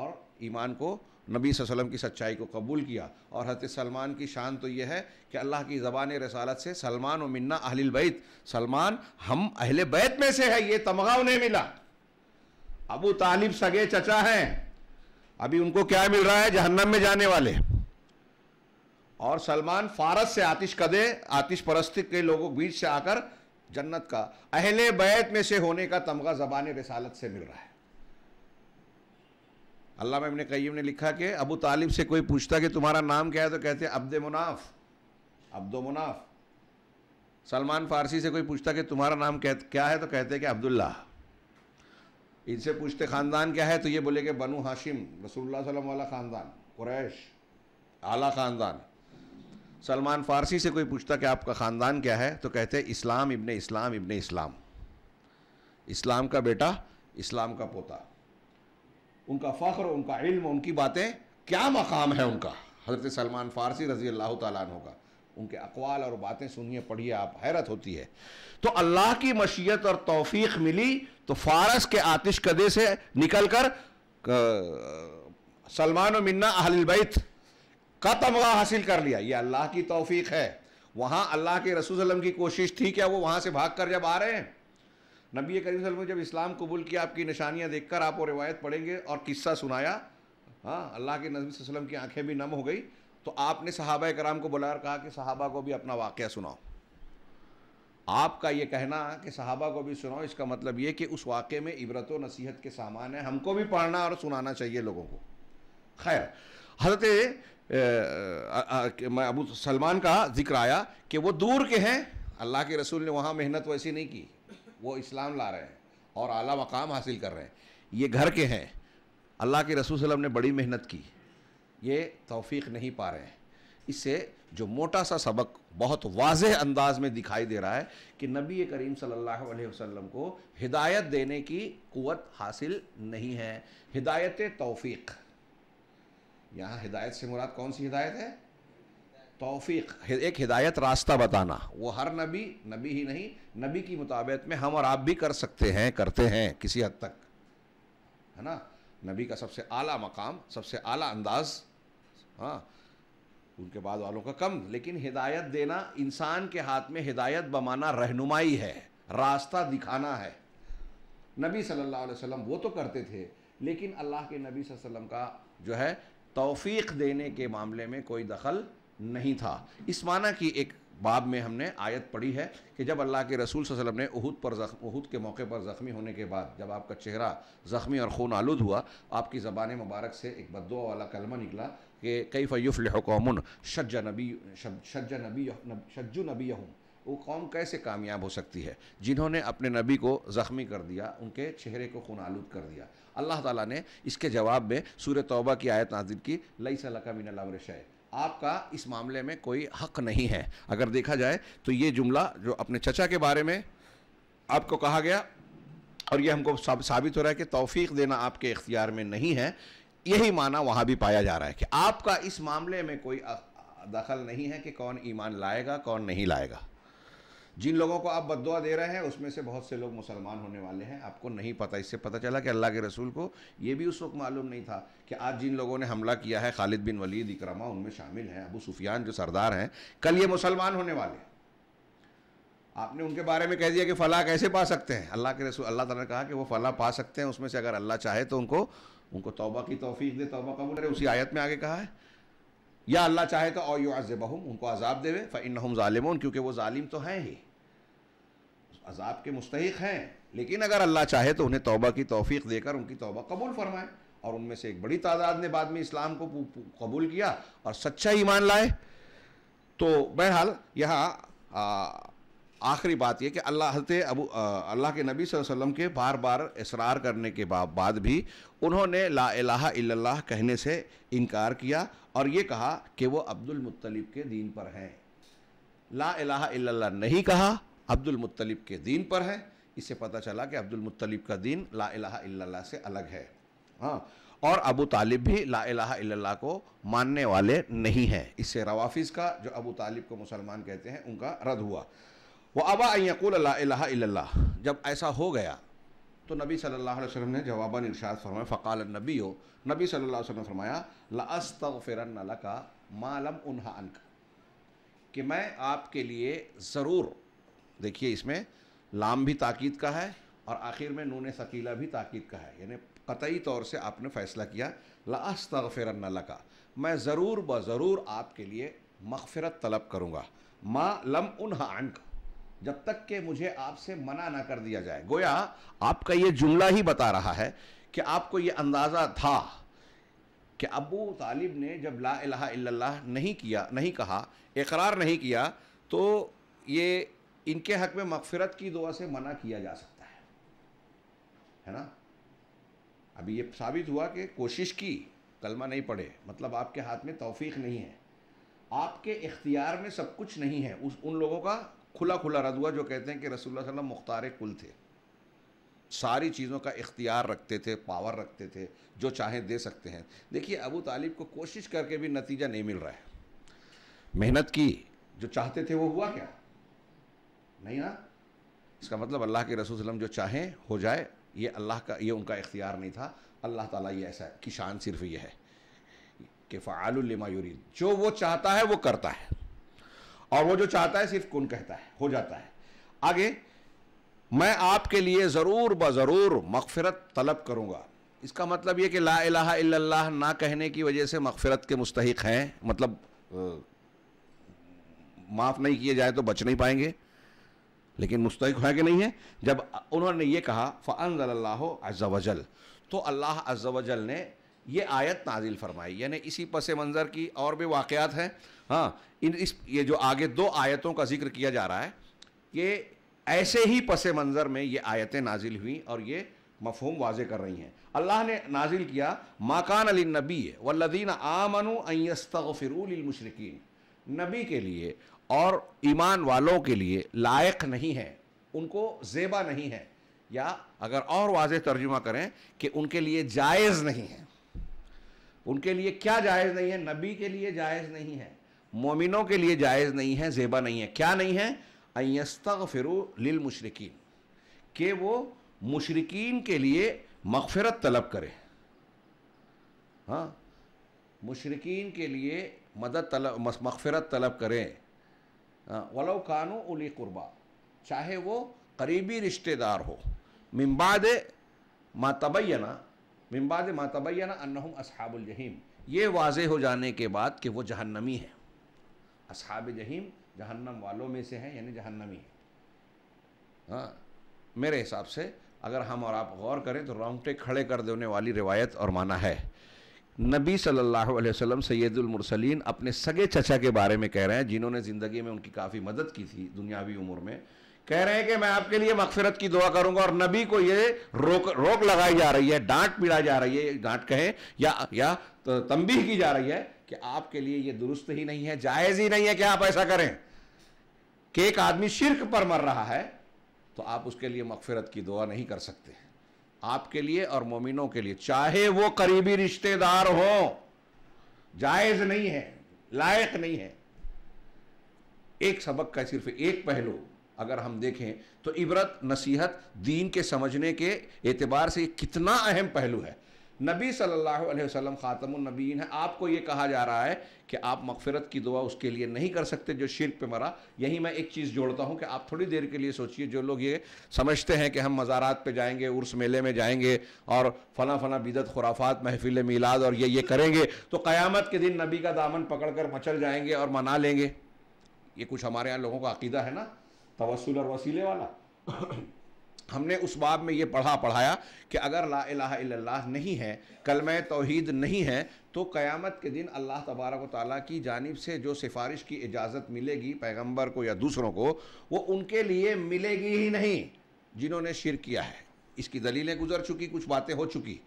और ईमान को नबी वसल्लम की सच्चाई को कबूल किया और हजरत सलमान की शान तो यह है कि अल्लाह की ज़बान रसालत से सलमान व मन्ना अहल बैत सलमान हम अहल बैत में से है ये तमगा उन्हें मिला अबू तालिब सगे चचा हैं अभी उनको क्या मिल रहा है जहन्नम में जाने वाले और सलमान फारस से आतिश कदे आतिश परस्त के लोगों बीच से आकर जन्नत का अहले बैत में से होने का तमगा ज़बान रसालत से मिल रहा है अल्लाह इबन कईम ने लिखा कि अबू तालिब से कोई पूछता कि तुम्हारा नाम क्या है तो कहते Abd Munaf Abdo Munaf Salman Farsi से कोई पूछता कि तुम्हारा नाम क्या है तो कहते कि अब्दुल्ला इनसे पूछते ख़ानदान क्या है तो ये बोले कि बनु हाशिम रसूल वसल्लम वाला ख़ानदान क्रैश आला ख़ानदान सलमान फारसी से कोई पूछता कि आपका ख़ानदान क्या है तो कहते इस्लाम इबन इस्लाम इबन इस्लाम इस्लाम का बेटा इस्लाम का पोता उनका फ़ख्र उनका इल्म उनकी बातें क्या मकाम है उनका हज़रत सलमान फ़ारसी रज़ी अल्लाह तु का उनके अकवाल और बातें सुनिए पढ़िए आप हैरत होती है तो अल्लाह की मशीयत और तोफ़ी मिली तो फारस के आतिश कदे से निकल कर सलमान मिन्ना अहलबैत का तमगा हासिल कर लिया ये अल्लाह की तोफ़ी है वहाँ अल्लाह के रसूल की कोशिश थी क्या वो वहाँ से भाग कर जब आ रहे हैं नबी करीम वसल्लम ने जब इस्लाम कबूल किया आपकी निशानियाँ देख कर आप वो रिवायत पढ़ेंगे और किस्सा सुनाया हाँ अल्लाह के नबी वसल्लम की आँखें भी नम हो गई तो आपने सहाबा कराम को बुलाकर कहा कि सहाबा को भी अपना वाक़ सुनाओ आपका ये कहना कि सहाबा को भी सुनाओ इसका मतलब ये कि उस वाक़े में इबरत व नसीहत के सामान है हमको भी पढ़ना और सुनाना चाहिए लोगों को खैर हजरत अबू सलमान का जिक्र आया कि वो दूर के हैं अल्लाह के रसूल ने वहाँ मेहनत वैसी नहीं की वो इस्लाम ला रहे हैं और आला मकाम हासिल कर रहे हैं ये घर के हैं अल्लाह के रसूल सल्लम ने बड़ी मेहनत की ये तोफ़ी नहीं पा रहे हैं इससे जो मोटा सा सबक बहुत वाज अंदाज में दिखाई दे रहा है कि नबी करीम सल्लल्लाहु अलैहि वसल्लम को हिदायत देने की क़वत हासिल नहीं है हिदायत तौफीक यहाँ हिदायत से मुराद कौन सी हिदायत है तौफीक एक हिदायत रास्ता बताना वो हर नबी नबी ही नहीं नबी की मुताबिक में हम और आप भी कर सकते हैं करते हैं किसी हद तक है ना नबी का सबसे आला मकाम सबसे आला अंदाज हाँ उनके बाद वालों का कम लेकिन हिदायत देना इंसान के हाथ में हिदायत बमाना रहनुमाई है रास्ता दिखाना है नबी सल्लल्लाहु अलैहि वसल्लम वो तो करते थे लेकिन अल्लाह के नबी वसल्लम का जो है तौफीक देने के मामले में कोई दखल नहीं था इस माना की एक बाब में हमने आयत पढ़ी है कि जब अल्लाह के रसूल वसल्लम ने उहद पर जख्म उहद के मौके पर ज़ख्मी होने के बाद जब आपका चेहरा ज़ख्मी और खून आलूद हुआ आपकी ज़बान मुबारक से एक बदुआ वाला कलमा निकला कि कई फ़युफ़ल कौमन शज्जा नबी शज्ज नबी शज्जु नबी हूँ वो कौम कैसे कामयाब हो सकती है जिन्होंने अपने नबी को ज़ख्मी कर दिया उनके चेहरे को खून आलूद कर दिया अल्लाह ताला ने इसके जवाब में सूर तौबा की आयत नाजिल की लई सला मिनल मिन शय आपका इस मामले में कोई हक नहीं है अगर देखा जाए तो ये जुमला जो अपने चचा के बारे में आपको कहा गया और यह हमको साबित हो रहा है कि तौफीक देना आपके इख्तियार में नहीं है यही माना वहाँ भी पाया जा रहा है कि आपका इस मामले में कोई दखल नहीं है कि कौन ईमान लाएगा कौन नहीं लाएगा जिन लोगों को आप बदुआ दे रहे हैं उसमें से बहुत से लोग मुसलमान होने वाले हैं आपको नहीं पता इससे पता चला कि अल्लाह के रसूल को ये भी उस वक्त मालूम नहीं था कि आज जिन लोगों ने हमला किया है खालिद बिन वलीद इक्रमा उनमें शामिल हैं अबू सुफियान जो सरदार हैं कल ये मुसलमान होने वाले हैं आपने उनके बारे में कह दिया कि फलाह कैसे पा सकते हैं अल्लाह के रसूल अल्लाह तला ने कहा कि वो फलाह पा सकते हैं उसमें से अगर अल्लाह चाहे तो उनको उनको तोबा की तोफ़ी दे तोबा कबूल करे उसी आयत में आगे कहा है या अल्लाह चाहे तो और यू अज़ब उनको अज़ाब देवे फ़ इन हम क्योंकि वो ालिम तो हैं ही अजाब के मुस्तक हैं लेकिन अगर अल्लाह चाहे तो उन्हें तोबा की तोफ़ी देकर उनकी तोबा कबूल फरमाए और उनमें से एक बड़ी तादाद ने बाद में इस्लाम को कबूल किया और सच्चा ईमान लाए तो बहरहाल यहाँ आखिरी बात यह कि अल्लाह हजरत अबू अल्लाह के नबी वसल्लम के बार बार इसरार करने के बाद भी उन्होंने ला इलाहा इल्लल्लाह कहने से इनकार किया और ये कहा कि वो अब्दुल मुत्तलिब के दीन पर हैं ला इलाहा इल्लल्लाह नहीं कहा अब्दुल मुत्तलिब के दीन पर है इससे पता चला कि अब्दुल मुत्तलिब का दीन ला इलाहा इल्लल्लाह से अलग है हाँ और अबू तालिब भी ला इलाहा इल्लल्लाह को मानने वाले नहीं हैं इससे रवाफिज़ का जो अबू तालिब को मुसलमान कहते हैं उनका रद्द हुआ वह अबा यकूल ला इलाहा इल्लल्लाह जब ऐसा हो गया तो नबी सल्लल्लाहु अलैहि वसल्लम ने जवाबन इरशाद फरमाया फ़काल नबी हो नबी सल्लल्लाहु अलैहि वसल्लम लस्त फरमाया का लका मालम उन्हा कि मैं आपके लिए ज़रूर देखिए इसमें लाम भी ताकीद का है और आखिर में नून सकीला भी ताकीद का है यानी कतई तौर से आपने फ़ैसला किया लास्तफ़िरन का मैं ज़रूर ब ज़रूर आपके लिए मगफ़रत तलब करूँगा माँ लम उन अंक जब तक कि मुझे आपसे मना ना कर दिया जाए गोया आपका ये जुमला ही बता रहा है कि आपको ये अंदाज़ा था कि अबू तालिब ने जब ला इलाहा नहीं किया नहीं कहा इकरार नहीं किया तो ये इनके हक में मगफरत की दुआ से मना किया जा सकता है है ना अभी ये साबित हुआ कि कोशिश की कलमा नहीं पढ़े मतलब आपके हाथ में तोफ़ीक नहीं है आपके इख्तियार में सब कुछ नहीं है उस उन लोगों का खुला खुला रद हुआ जो कहते हैं कि रसूल सल्लम मुख्तार कुल थे सारी चीज़ों का इख्तियार रखते थे पावर रखते थे जो चाहें दे सकते हैं देखिए अबू तालिब को कोशिश करके भी नतीजा नहीं मिल रहा है मेहनत की जो चाहते थे वो हुआ क्या नहीं ना इसका मतलब अल्लाह के रसूल जो चाहें हो जाए ये अल्लाह का ये उनका इख्तियार नहीं था अल्लाह ताला ये ऐसा है कि शान सिर्फ ये है कि फ़ालमा यूरीद जो वो चाहता है वो करता है और वो जो चाहता है सिर्फ कौन कहता है हो जाता है आगे मैं आपके लिए ज़रूर ब ज़रूर मगफ़रत तलब करूँगा इसका मतलब ये कि ला इलाहा ना कहने की वजह से मगफ़रत के मुस्तक हैं मतलब माफ़ नहीं किए जाए तो बच नहीं पाएंगे लेकिन मुस्तक है कि नहीं है जब उन्होंने ये कहा फ़न अज़्ज़ा तो अल्लाह अजवजल ने ये आयत नाजिल फरमाई यानी इसी पस मंज़र की और भी वाक़ात हैं हाँ इन इस ये जो आगे दो आयतों का जिक्र किया जा रहा है ये ऐसे ही पस मंज़र में ये आयतें नाजिल हुई और ये मफहम वाज कर रही हैं अल्लाह ने नाजिल किया माकान अली नबी वल्लिन आमन अयस्तफ़िरमशरकिन नबी के लिए और ईमान वालों के लिए लायक नहीं है उनको जेबा नहीं है या अगर और वाज तर्जुमा करें कि उनके लिए जायज़ नहीं है उनके लिए क्या जायज़ नहीं है नबी के लिए जायज़ नहीं है मोमिनों के लिए जायज़ नहीं है जेबा नहीं है क्या नहीं है अयस्तग फिर लिल मुशरकिन के वो मुशरकिन के लिए मगफरत तलब करें हाँ मुशरकिन के लिए मदद तलब मगफ़रत तलब करें हाँ, वलो कानू उली कुर्बा चाहे वो करीबी रिश्तेदार हो मिम्बाद मातबैना मिम्बाद मातबैना अनहम असहाबुलजहीम ये वाज हो जाने के बाद कि वो जहन्नमी है असहाब जहीम जहन्नम वालों में से हैं यानी जहन्नमी है हाँ मेरे हिसाब से अगर हम और आप गौर करें तो रोंगटे खड़े कर देने वाली रिवायत और माना है नबी सल्लल्लाहु अलैहि वसल्लम सैदुल मुरसलीन अपने सगे चचा के बारे में कह रहे हैं जिन्होंने ज़िंदगी में उनकी काफ़ी मदद की थी दुनियावी उम्र में कह रहे हैं कि मैं आपके लिए मकफ़रत की दुआ करूंगा और नबी को ये रोक रोक लगाई जा रही है डांट पीड़ा जा रही है डांट कहें या या तो तंबी की जा रही है कि आपके लिए ये दुरुस्त ही नहीं है जायज़ ही नहीं है कि आप ऐसा करें कि एक आदमी शिरक पर मर रहा है तो आप उसके लिए मकफ़रत की दुआ नहीं कर सकते आपके लिए और मोमिनों के लिए चाहे वो करीबी रिश्तेदार हो जायज नहीं है लायक नहीं है एक सबक का सिर्फ एक पहलू अगर हम देखें तो इबरत नसीहत दीन के समझने के एतबार से कितना अहम पहलू है नबी सल्लल्लाहु अलैहि वसल्लम नबीन है आपको ये कहा जा रहा है कि आप मगफरत की दुआ उसके लिए नहीं कर सकते जो शिरक पे मरा यही मैं एक चीज़ जोड़ता हूँ कि आप थोड़ी देर के लिए सोचिए जो लोग ये समझते हैं कि हम मज़ारात पे जाएंगे उर्स मेले में जाएंगे और फ़ला फ़ला बिदत खुराफात महफिल मिलाद और ये ये करेंगे तो क़यामत के दिन नबी का दामन पकड़ कर मचल जाएंगे और मना लेंगे ये कुछ हमारे यहाँ लोगों का अकीदा है ना तवसल और वसीले वाला हमने उस बाब में ये पढ़ा पढ़ाया कि अगर ला इलाहा नहीं है कलम तोहद नहीं है तो क़यामत के दिन अल्लाह तबारक ताली की जानब से जो सिफारिश की इजाज़त मिलेगी पैगम्बर को या दूसरों को वो उनके लिए मिलेगी ही नहीं जिन्होंने शिर किया है इसकी दलीलें गुजर चुकी कुछ बातें हो चुकी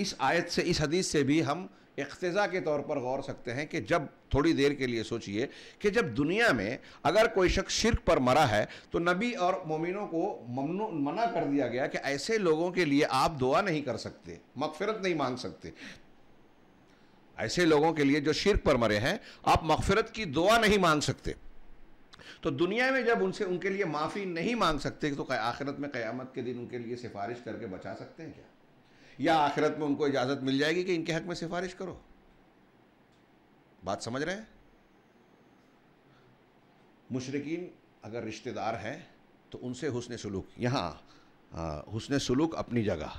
इस आयत से इस हदीस से भी हम इकतज़ा के तौर पर गौर सकते हैं कि जब थोड़ी देर के लिए सोचिए कि जब दुनिया में अगर कोई शख्स शिरक पर मरा है तो नबी और मोमिनों को ममनो मना कर दिया गया कि ऐसे लोगों के लिए आप दुआ नहीं कर सकते मगफरत नहीं मांग सकते ऐसे लोगों के लिए जो शिरक पर मरे हैं आप मगफरत की दुआ नहीं मांग सकते तो दुनिया में जब उनसे उनके लिए माफ़ी नहीं मांग सकते तो आखिरत में क़यामत के दिन उनके लिए सिफारिश करके बचा सकते हैं क्या या आखिरत में उनको इजाज़त मिल जाएगी कि इनके हक़ में सिफारिश करो बात समझ रहे हैं मुशरकिन अगर रिश्तेदार हैं तो उनसे हुसन सलूक यहाँ हुसन सलूक अपनी जगह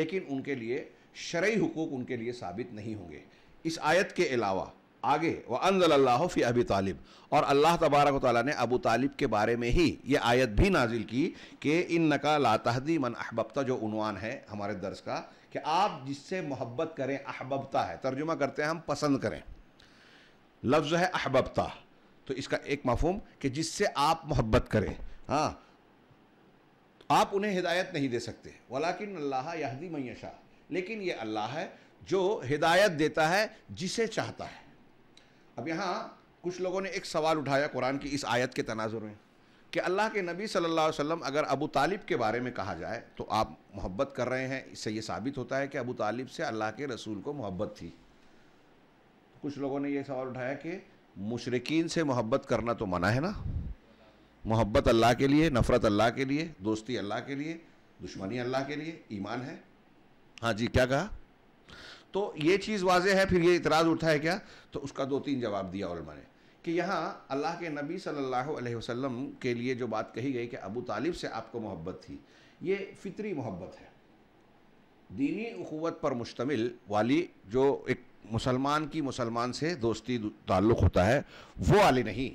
लेकिन उनके लिए शर्य हकूक़ उनके लिए साबित नहीं होंगे इस आयत के अलावा आगे व अनजल्ला फ़ी अबी तालिब और अल्लाह तबारक ताली ने अबू तालिब के बारे में ही ये आयत भी नाजिल की कि इन नका लातहदी मन अहबबता जो उनवान है हमारे दर्ज का कि आप जिससे मोहब्बत करें अहबबता है तर्जुमा करते हैं हम पसंद करें लफ्ज़ है अहबबता तो इसका एक मफहम कि जिससे आप मोहब्बत करें हाँ आप उन्हें हिदायत नहीं दे सकते वलाकिन अल्लाह यहदी मैशा लेकिन ये अल्लाह है जो हिदायत देता है जिसे चाहता है अब यहाँ कुछ लोगों ने एक सवाल उठाया कुरान की इस आयत के तनाजुर में कि अल्लाह के नबी सल्लल्लाहु अलैहि वसल्लम अगर अबू तालिब के बारे में कहा जाए तो आप मोहब्बत कर रहे हैं इससे ये साबित होता है कि अबू तालिब से अल्लाह के रसूल को मोहब्बत थी तो कुछ लोगों ने यह सवाल उठाया कि मुशरकिन से मोहब्बत करना तो मना है ना मोहब्बत अल्लाह के लिए नफ़रत अल्लाह के लिए दोस्ती अल्लाह के लिए दुश्मनी अल्लाह के लिए ईमान है हाँ जी क्या कहा तो ये चीज़ वाज है फिर ये इतराज़ उठा है क्या तो उसका दो तीन जवाब दिया ने कि यहाँ अल्लाह के नबी सल्लल्लाहु अलैहि वसल्लम के लिए जो बात कही गई कि अबू तालिब से आपको मोहब्बत थी ये फितरी मोहब्बत है दीनी अखवत पर मुश्तमिल वाली जो एक मुसलमान की मुसलमान से दोस्ती ताल्लुक़ होता है वो वाली नहीं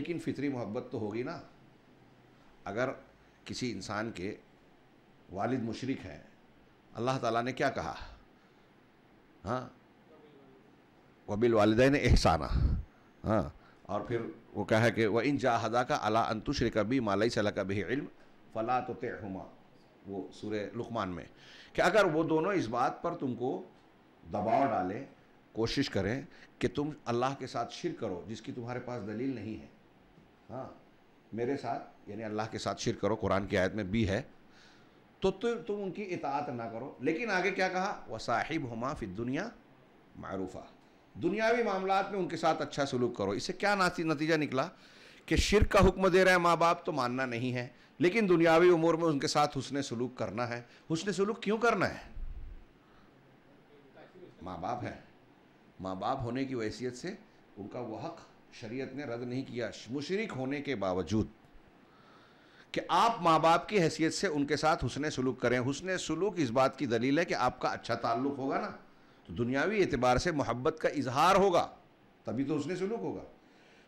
लेकिन फितरी मोहब्बत तो होगी ना अगर किसी इंसान के वालिद मुशरक हैं अल्लाह ताला ने क्या कहा हाँ वबिल वालदेन एहसाना हाँ और फिर वो कहा कि वह इन जाहदा का अला अंतुश्र कभी मालई सला कभी इल्म फ़ला तो हम वो सूर लुकमान में कि अगर वो दोनों इस बात पर तुमको दबाव डालें कोशिश करें कि तुम अल्लाह के साथ शिर करो जिसकी तुम्हारे पास दलील नहीं है हाँ मेरे साथ यानी अल्लाह के साथ शिर करो कुरान की आयत में भी है तो, तो तुम उनकी इतात ना करो लेकिन आगे क्या कहा साहिब हमा फिर दुनिया मरूफ़ा दुनियावी मामला में उनके साथ अच्छा सलूक करो इससे क्या नतीजा निकला कि शिर का हुक्म दे रहे हैं माँ बाप तो मानना नहीं है लेकिन दुनियावी उम्र में उनके साथ हुसन सलूक करना है हुसन सलूक क्यों करना है माँ बाप है माँ बाप होने की हैसियत से उनका वह हक शरीयत ने रद्द नहीं किया मुशरक होने के बावजूद कि आप माँ बाप की हैसियत से उनके साथ हुसन सलूक करें हुसन सलूक इस बात की दलील है कि आपका अच्छा ताल्लुक होगा ना तो दुनियावी एतबार से मोहब्बत का इजहार होगा तभी तो हुसन सलूक होगा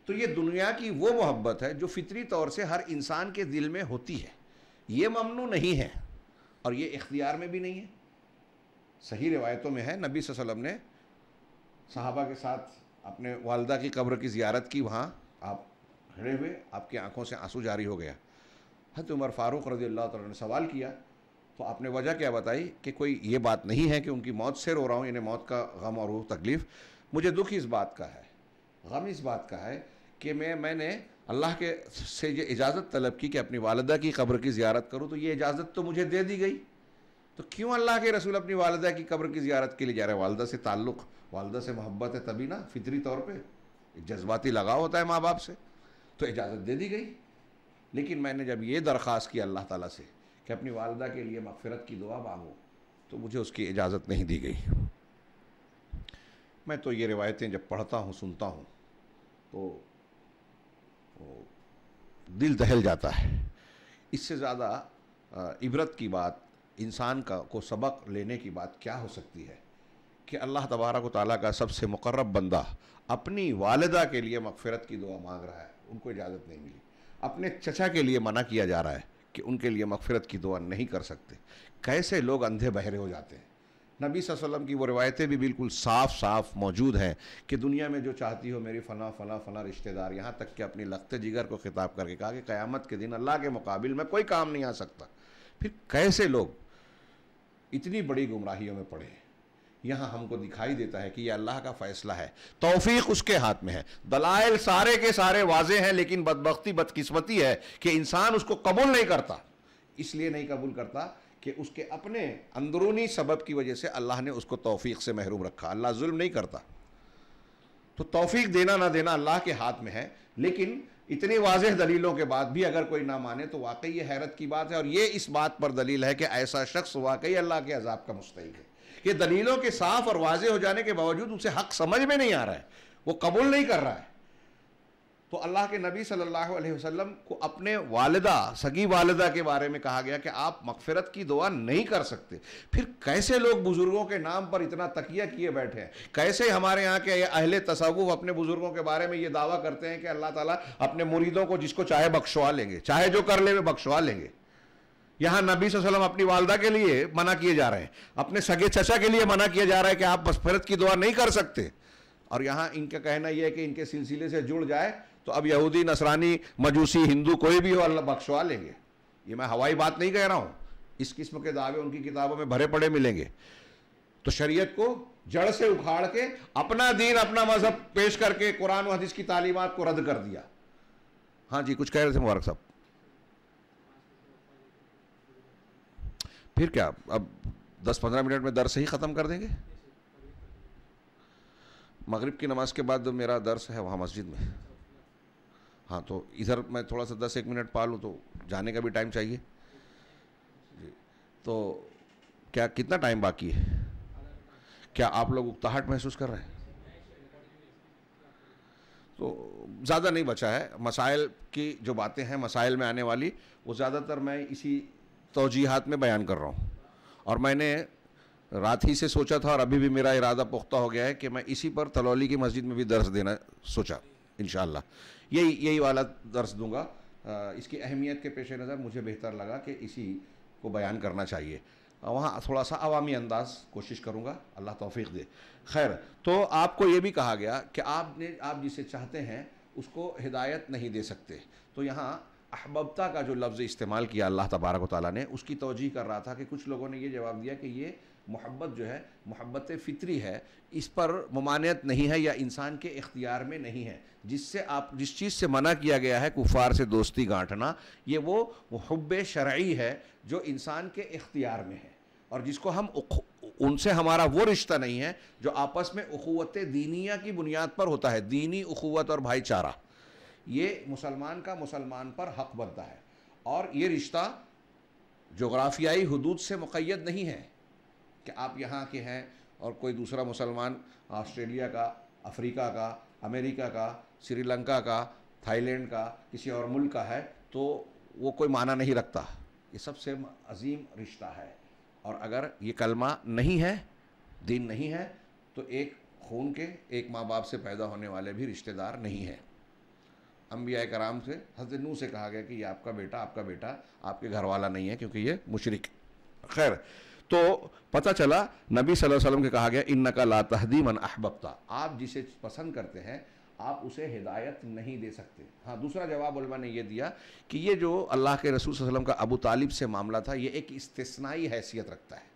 तो ये दुनिया की वो मोहब्बत है जो फितरी तौर से हर इंसान के दिल में होती है ये ममनू नहीं है और ये इख्तियार में भी नहीं है सही रिवायतों में है नबी वसलम ने साहबा के साथ अपने वालदा की कब्र की ज़ियारत की वहाँ आप खड़े हुए आपकी आंखों से आंसू जारी हो गया हत उमर फ़ारूक रजी अल्लाह तुम ने सवाल किया तो आपने वजह क्या बताई कि कोई ये बात नहीं है कि उनकी मौत से रो रहा हूँ इन्हें मौत का गम और तकलीफ़ मुझे दुख इस बात का है गम इस बात का है कि मैं मैंने अल्लाह के से ये इजाज़त तलब की कि अपनी वालदा की कब्र की ज़्यारत करूँ तो ये इजाज़त तो मुझे दे दी गई तो क्यों अल्लाह के रसूल अपनी वालदा की कब्र की ज़्यारत के लिए जा रहे हैं वालदा से ताल्लुक़ वालदा से मोहब्बत है तभी ना फितरी तौर पर जज्बाती लगाव होता है माँ बाप से तो इजाज़त दे दी गई लेकिन मैंने जब ये दरख्वास्त की अल्लाह ताला से कि अपनी वालदा के लिए मगफरत की दुआ मांगो तो मुझे उसकी इजाज़त नहीं दी गई मैं तो ये रिवायतें जब पढ़ता हूँ सुनता हूँ तो, तो दिल दहल जाता है इससे ज़्यादा इबरत की बात इंसान का को सबक लेने की बात क्या हो सकती है कि अल्लाह तबारक ताली का सबसे मुकर्रब बंदा अपनी वालदा के लिए मगफरत की दुआ मांग रहा है उनको इजाज़त नहीं मिली अपने चचा के लिए मना किया जा रहा है कि उनके लिए मगफरत की दुआ नहीं कर सकते कैसे लोग अंधे बहरे हो जाते हैं नबी वसल्लम की वो रवायतें भी बिल्कुल साफ साफ मौजूद हैं कि दुनिया में जो चाहती हो मेरी फ़ला फ़ला फ़ला रिश्तेदार यहाँ तक कि अपनी लखते जिगर को ख़िताब करके कहा कि क़्यामत के दिन अल्लाह के मुकाबिल में कोई काम नहीं आ सकता फिर कैसे लोग इतनी बड़ी गुमराहियों में पड़े हैं यहाँ हमको दिखाई देता है कि यह अल्लाह का फ़ैसला है तोफीक उसके हाथ में है दलाइल सारे के सारे वाजे हैं लेकिन बदबख्ती बदकिस्मती है कि इंसान उसको कबूल नहीं करता इसलिए नहीं कबूल करता कि उसके अपने अंदरूनी सबब की वजह से अल्लाह ने उसको तोफीक से महरूम रखा अल्लाह जुल्म नहीं करता तो तोफ़ी देना ना देना अल्लाह के हाथ में है लेकिन इतनी वाजह दलीलों के बाद भी अगर कोई ना माने तो वाकई ये हैरत की बात है और ये इस बात पर दलील है कि ऐसा शख्स वाकई अल्लाह के अजाब का मुस्तक है कि दलीलों के साफ और वाजे हो जाने के बावजूद उसे हक समझ में नहीं आ रहा है वो कबूल नहीं कर रहा है तो अल्लाह के नबी सल्लल्लाहु अलैहि वसल्लम को अपने वालदा सगी वालदा के बारे में कहा गया कि आप मकफिरत की दुआ नहीं कर सकते फिर कैसे लोग बुज़ुर्गों के नाम पर इतना तकिया किए बैठे हैं कैसे हमारे यहाँ के अहले तसव्वुफ़ अपने बुज़ुर्गों के बारे में ये दावा करते हैं कि अल्लाह ताला अपने मुरीदों को जिसको चाहे बख्शवा लेंगे चाहे जो कर ले बख्शवा लेंगे यहां नबी सल्लम अपनी वालदा के लिए मना किए जा रहे हैं अपने सगे चचा के लिए मना किया जा रहा है कि आप मसफरत की दुआ नहीं कर सकते और यहां इनका कहना यह है कि इनके सिलसिले से जुड़ जाए तो अब यहूदी नसरानी मजूसी हिंदू कोई भी हो अल्लाह बख्शवा लेंगे ये मैं हवाई बात नहीं कह रहा हूं इस किस्म के दावे उनकी किताबों में भरे पड़े मिलेंगे तो शरीयत को जड़ से उखाड़ के अपना दीन अपना मजहब पेश करके कुरान हदीस की तालीमत को रद्द कर दिया हाँ जी कुछ कह रहे थे मुबारक साहब फिर क्या अब 10-15 मिनट में दर्स ही ख़त्म कर देंगे मगरिब की नमाज़ के बाद मेरा दर्स है वहाँ मस्जिद में हाँ तो इधर मैं थोड़ा सा दस एक मिनट पा लूँ तो जाने का भी टाइम चाहिए जी तो क्या कितना टाइम बाकी है क्या आप लोग उकताहट महसूस कर रहे हैं तो ज़्यादा नहीं बचा है मसाइल की जो बातें हैं मसाइल में आने वाली वो ज़्यादातर मैं इसी तोजीहत में बयान कर रहा हूँ और मैंने रात ही से सोचा था और अभी भी मेरा इरादा पुख्ता हो गया है कि मैं इसी पर तलौली की मस्जिद में भी दर्स देना सोचा इन यही यही वाला दर्स दूंगा इसकी अहमियत के पेश नज़र मुझे बेहतर लगा कि इसी को बयान करना चाहिए वहाँ थोड़ा सा अवामी अंदाज कोशिश करूँगा अल्लाह तौफीक दे खैर तो आपको ये भी कहा गया कि आपने आप जिसे चाहते हैं उसको हिदायत नहीं दे सकते तो यहाँ अहबबता का जो लफ्ज़ इस्तेमाल किया अल्लाह तबारक ताली ने उसकी तोजी कर रहा था कि कुछ लोगों ने यह जवाब दिया कि ये मोहब्बत जो है मोहब्बत फ़ितरी है इस पर ममानियत नहीं है या इंसान के इख्तियार में नहीं है जिससे आप जिस चीज़ से मना किया गया है कुफार से दोस्ती गांठना ये वो हब शर्य है जो इंसान के इख्तियार में है और जिसको हम उनसे हमारा वो रिश्ता नहीं है जो आपस में अखवत दीनिया की बुनियाद पर होता है दीनी अखवत और भाईचारा ये मुसलमान का मुसलमान पर हक बनता है और ये रिश्ता जोग्राफियाई हदूद से मुक़द नहीं है कि आप यहाँ के हैं और कोई दूसरा मुसलमान ऑस्ट्रेलिया का अफ्रीका का अमेरिका का श्रीलंका का थाईलैंड का किसी और मुल्क का है तो वो कोई माना नहीं रखता ये सबसे अजीम रिश्ता है और अगर ये कलमा नहीं है दीन नहीं है तो एक खून के एक माँ बाप से पैदा होने वाले भी रिश्तेदार नहीं हैं अम्बिया कराम से हजरत नू से कहा गया कि ये आपका बेटा आपका बेटा आपके घर वाला नहीं है क्योंकि ये मुशरक खैर तो पता चला नबी सल्लल्लाहु अलैहि वसल्लम के कहा गया इन का ला तहदी मन अहबबता आप जिसे पसंद करते हैं आप उसे हिदायत नहीं दे सकते हाँ दूसरा जवाब उलमा ने यह दिया कि ये जो अल्लाह के रसूल वसलम का अबू तालिब से मामला था ये एक इस्तेसनाई हैसियत रखता है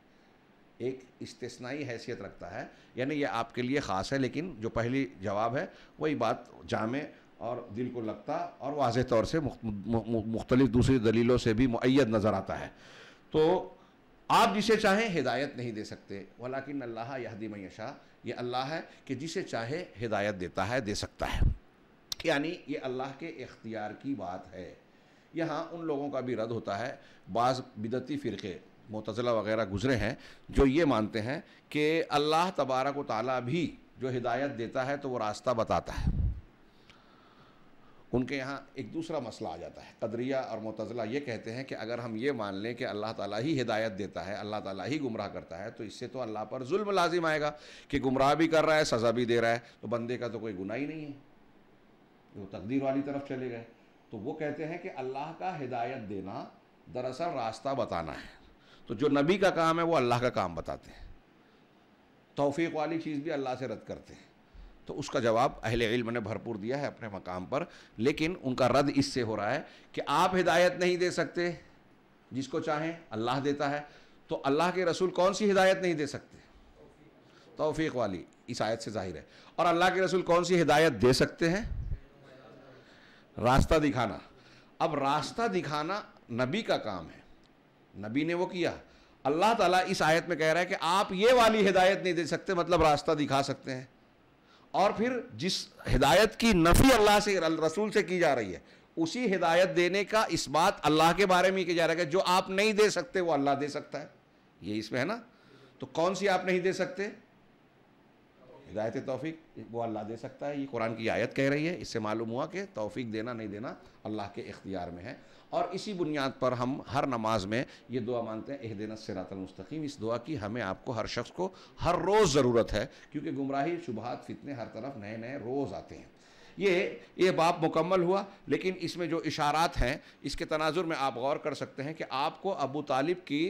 एक इस्तेसनाई हैसियत रखता है यानी ये आपके लिए ख़ास है लेकिन जो पहली जवाब है वही बात जामे और दिल को लगता और वाज तौर से मुख्तलिफ दूसरी दलीलों से भी मुद नज़र आता है तो आप जिसे चाहें हिदायत नहीं दे सकते वालाकिन अल्लाह यहदी मैशा ये अल्लाह है कि जिसे चाहे हिदायत देता है दे सकता है यानी ये अल्लाह के इख्तियार की बात है यहाँ उन लोगों का भी रद्द होता है बाज़ बिदती फ़िरके मतज़ला वगैरह गुजरे हैं जो ये मानते हैं कि अल्लाह तबारक व ताली भी जो हिदायत देता है तो वो रास्ता बताता है उनके यहाँ एक दूसरा मसला आ जाता है कदरिया और मतज़ला ये कहते हैं कि अगर हम ये मान लें कि अल्लाह ताला ही हिदायत देता है अल्लाह ताला ही गुमराह करता है तो इससे तो अल्लाह पर जुल्म लाजिम आएगा कि गुमराह भी कर रहा है सज़ा भी दे रहा है तो बंदे का तो कोई गुना ही नहीं है वो तकदीर वाली तरफ चले गए तो वो कहते हैं कि अल्लाह का हिदायत देना दरअसल रास्ता बताना है तो जो नबी का काम है वो अल्लाह का काम बताते हैं तोफ़ी वाली चीज़ भी अल्लाह से रद्द करते हैं तो उसका जवाब अहले इल्म ने भरपूर दिया है अपने मकाम पर लेकिन उनका रद्द इससे हो रहा है कि आप हिदायत नहीं दे सकते जिसको चाहें अल्लाह देता है तो अल्लाह के रसूल कौन सी हिदायत नहीं दे सकते तोफ़ीक वाली इस आयत से जाहिर है और अल्लाह के रसूल कौन सी हिदायत दे सकते हैं रास्ता दिखाना अब रास्ता दिखाना नबी का काम है नबी ने वो किया अल्लाह ताला इस आयत में कह रहा है कि आप ये वाली हिदायत नहीं दे सकते मतलब रास्ता दिखा सकते हैं और फिर जिस हिदायत की नफ़ी अल्लाह से रसूल से की जा रही है उसी हिदायत देने का इस बात अल्लाह के बारे में किया जा रहा है जो आप नहीं दे सकते वो अल्लाह दे सकता है ये इसमें है ना तो कौन सी आप नहीं दे सकते हिदायत तोफ़ी वो अल्लाह दे सकता है ये कुरान की आयत कह रही है इससे मालूम हुआ कि तोफ़ी देना नहीं देना अल्लाह के इख्तियार में है और इसी बुनियाद पर हम हर नमाज में ये दुआ मानते हैं एह दिन सिरातमस्तकीम इस दुआ की हमें आपको हर शख्स को हर रोज़ ज़रूरत है क्योंकि गुमराही शुभात फितने हर तरफ नए नए रोज़ आते हैं ये ये बाप मुकम्मल हुआ लेकिन इसमें जो इशारात हैं इसके तनाजुर में आप गौर कर सकते हैं कि आपको अबू तालिब की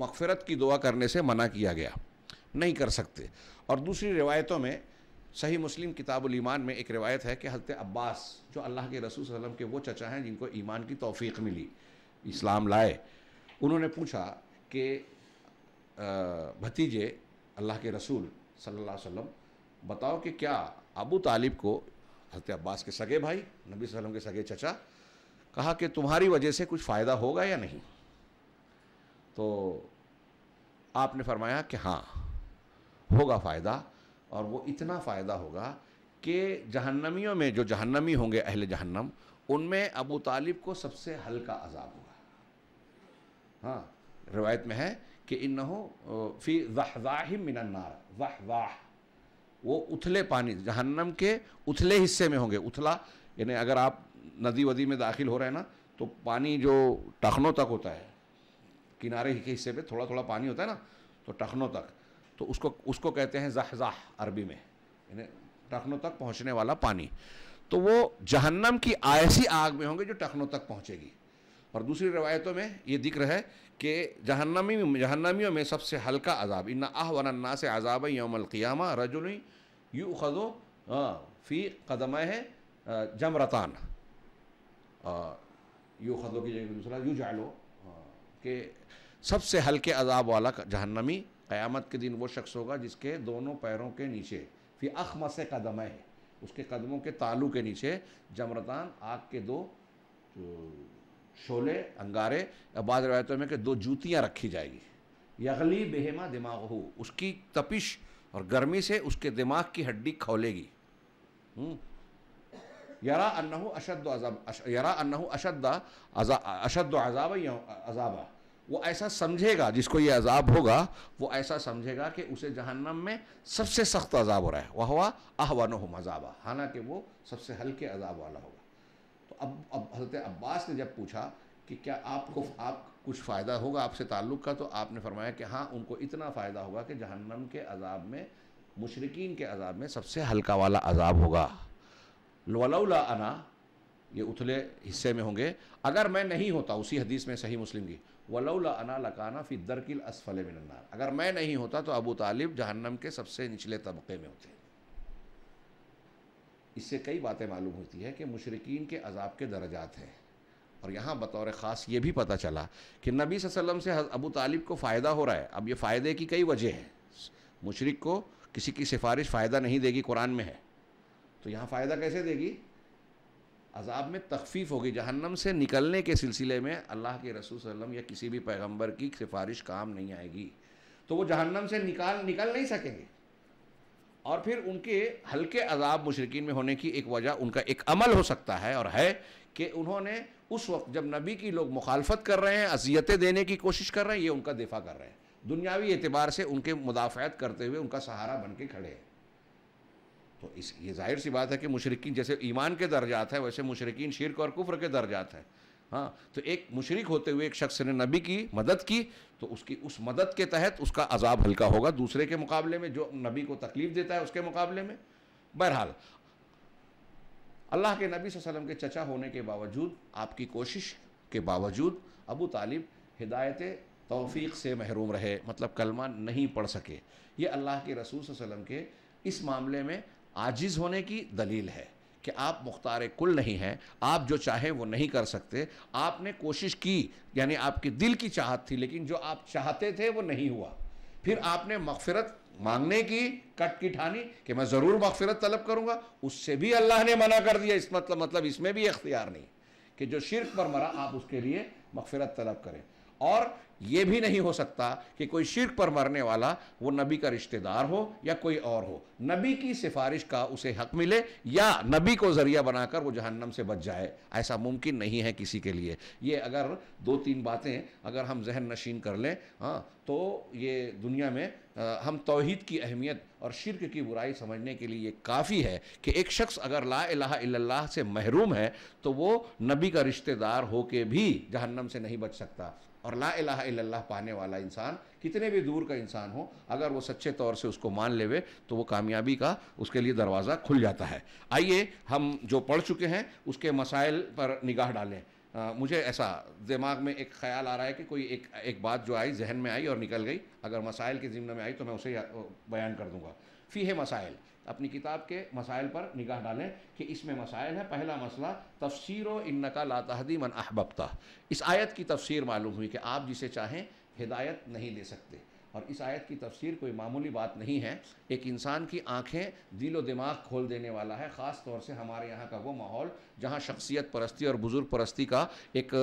मकफ़रत की दुआ करने से मना किया गया नहीं कर सकते और दूसरी रिवायतों में सही मुस्लिम किताबुल ईमान में एक रिवायत है कि हज़रत अब्बास जो अल्लाह के रसूल वसम के वो चचा हैं जिनको ईमान की तोफ़ीक मिली इस्लाम लाए उन्होंने पूछा कि भतीजे अल्लाह के रसूल सल्लल्लाहु अलैहि वसल्लम बताओ कि क्या अबू तालिब को हज़रत अब्बास के सगे भाई नबी वसल्लम के सगे चचा कहा कि तुम्हारी वजह से कुछ फ़ायदा होगा या नहीं तो आपने फरमाया कि हाँ होगा फ़ायदा और वो इतना फ़ायदा होगा कि जहन्नमियों में जो जहन्नमी होंगे अहल जहन्नम उनमें अबू तालिब को सबसे हल्का अजाब होगा हाँ रिवायत में है कि इन हो फी वाह मिनन्नार वाह वो उथले पानी जहन्नम के उथले हिस्से में होंगे उथला यानी अगर आप नदी वदी में दाखिल हो रहे हैं ना तो पानी जो टखनों तक होता है किनारे के हिस्से पे थोड़ा थोड़ा पानी होता है ना तो टखनों तक तो उसको उसको कहते हैं जहजाह अरबी में यानी टखनों तक पहुंचने वाला पानी तो वो जहन्नम की ऐसी आग में होंगे जो टखनों तक पहुंचेगी और दूसरी रवायतों में ये दिख रहा है कि जहन्नमी जहन्नमियों में सबसे हल्का अजाब इन्ना आह वन्ना से अजाब यौमलक़ियामा रजुल यू खजो फ़ी कदम है जमरतान यू खजो की जगह दूसरा यू जालो के सबसे हल्के अजाब वाला जहन्नमी क़यामत के दिन वो शख्स होगा जिसके दोनों पैरों के नीचे फिर अखमस कदम है उसके कदमों के तालू के नीचे जमरतान आग के दो शोले अंगारे बाद रवायतों में के दो जूतियाँ रखी जाएगी यगली बेहमा दिमाग हो उसकी तपिश और गर्मी से उसके दिमाग की हड्डी खोलेगी हम्म। यरा अन्नहु अशद अजाब यरा अन्ना अशद अशद अजाब अजाबा वो ऐसा समझेगा जिसको ये अजाब होगा वो ऐसा समझेगा कि उसे जहन्नम में सबसे सख्त अजाब हो रहा है वह हुआ आहवान हो मजाबा हालांकि वो सबसे हल्के अजाब वाला होगा तो अब अब हजरत अब्बास ने जब पूछा कि क्या आपको आप कुछ फ़ायदा होगा आपसे ताल्लुक़ का तो आपने फरमाया कि हाँ उनको इतना फ़ायदा होगा कि जहन्नम के अजाब में मुशरकिन के अजाब में सबसे हल्का वाला अजाब होगा वलौला अना ये उथले हिस्से में होंगे अगर मैं नहीं होता उसी हदीस में सही मुस्लिम की वलौला अना लकाना फिर दरकिल असफल मिनन्नार अगर मैं नहीं होता तो अबू तालिब जहन्नम के सबसे निचले तबके में होते इससे कई बातें मालूम होती है कि मशरकिन के अजाब के दर्जात हैं और यहाँ बतौर ख़ास ये भी पता चला कि नबी वसम से अबू तालिब को फ़ायदा हो रहा है अब ये फ़ायदे की कई वजह हैं मुशरक को किसी की सिफारिश फ़ायदा नहीं देगी कुरान में है तो यहाँ फ़ायदा कैसे देगी अजाब में तखफीफ होगी जहन्नम से निकलने के सिलसिले में अल्लाह के रसूल वसल्लम या किसी भी पैगंबर की सिफारिश काम नहीं आएगी तो वो जहन्नम से निकाल निकल नहीं सकेंगे और फिर उनके हल्के अजाब मुशरकिन में होने की एक वजह उनका एक अमल हो सकता है और है कि उन्होंने उस वक्त जब नबी की लोग मुखालफत कर रहे हैं अजियतें देने की कोशिश कर रहे हैं ये उनका दिफा कर रहे हैं दुनियावी एतबार से उनके मुदाफ़त करते हुए उनका सहारा बन के खड़े हैं तो इस ये जाहिर सी बात है कि मुशरकिन जैसे ईमान के दर्जात हैं वैसे मुशरकिन शिरक और कुफर के दर्जात हैं हाँ तो एक मुशरक होते हुए एक शख्स ने नबी की मदद की तो उसकी उस मदद के तहत उसका अजाब हल्का होगा दूसरे के मुकाबले में जो नबी को तकलीफ देता है उसके मुकाबले में बहरहाल अल्लाह के नबी वसलम के चचा होने के बावजूद आपकी कोशिश के बावजूद अबू तालिब हिदायत तोफ़ी से महरूम रहे मतलब कलमा नहीं पढ़ सके ये अल्लाह के रसूल वसलम के इस मामले में आजिज़ होने की दलील है कि आप मुख्तार कुल नहीं हैं आप जो चाहें वो नहीं कर सकते आपने कोशिश की यानी आपके दिल की चाहत थी लेकिन जो आप चाहते थे वो नहीं हुआ फिर आपने मगफरत मांगने की कट की ठानी कि मैं ज़रूर मगफरत तलब करूँगा उससे भी अल्लाह ने मना कर दिया इस मतलब मतलब इसमें भी इख्तियार नहीं कि जो शिरक पर मरा आप उसके लिए मगफरत तलब करें और ये भी नहीं हो सकता कि कोई शिरक पर मरने वाला वो नबी का रिश्तेदार हो या कोई और हो नबी की सिफारिश का उसे हक मिले या नबी को ज़रिया बनाकर वो जहन्नम से बच जाए ऐसा मुमकिन नहीं है किसी के लिए ये अगर दो तीन बातें अगर हम जहन नशीन कर लें हाँ तो ये दुनिया में आ, हम तोहद की अहमियत और शिरक की बुराई समझने के लिए ये काफ़ी है कि एक शख्स अगर ला इल्ला से महरूम है तो वो नबी का रिश्तेदार हो के भी जहन्नम से नहीं बच सकता और ला इला पाने वाला इंसान कितने भी दूर का इंसान हो अगर वो सच्चे तौर से उसको मान लेवे तो वो कामयाबी का उसके लिए दरवाज़ा खुल जाता है आइए हम जो पढ़ चुके हैं उसके मसाइल पर निगाह डालें आ, मुझे ऐसा दिमाग में एक ख्याल आ रहा है कि कोई एक एक बात जो आई जहन में आई और निकल गई अगर मसाइल के ज़िम्न में आई तो मैं उसे बयान कर दूंगा फ़ी है मसाइल अपनी किताब के मसाइल पर निगाह डालें कि इसमें मसाइल है पहला मसला तफसर इन्नका लातहदी मन अहबता इस आयत की तफसीर मालूम हुई कि आप जिसे चाहें हिदायत नहीं दे सकते और इस आयत की तफसीर कोई मामूली बात नहीं है एक इंसान की आंखें दिलो दिमाग खोल देने वाला है ख़ास तौर से हमारे यहाँ का वो माहौल जहाँ शख्सियत परस्ती और बुज़ुर्ग परस्ती का एक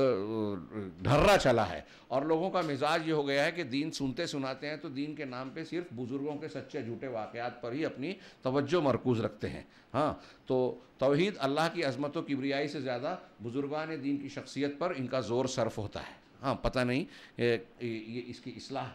ढर्रा चला है और लोगों का मिजाज ये हो गया है कि दीन सुनते सुनाते हैं तो दीन के नाम पर सिर्फ बुज़ुर्गों के सच्चे झूठे वाक़ात पर ही अपनी तोज्जो मरकूज़ रखते हैं हाँ तो तोहद अल्लाह की अजमत व किबरियाई से ज़्यादा बुज़ुर्गान दीन की शख्सियत पर इनका ज़ोर सर्फ होता है हाँ पता नहीं ये, ये इसकी असलाह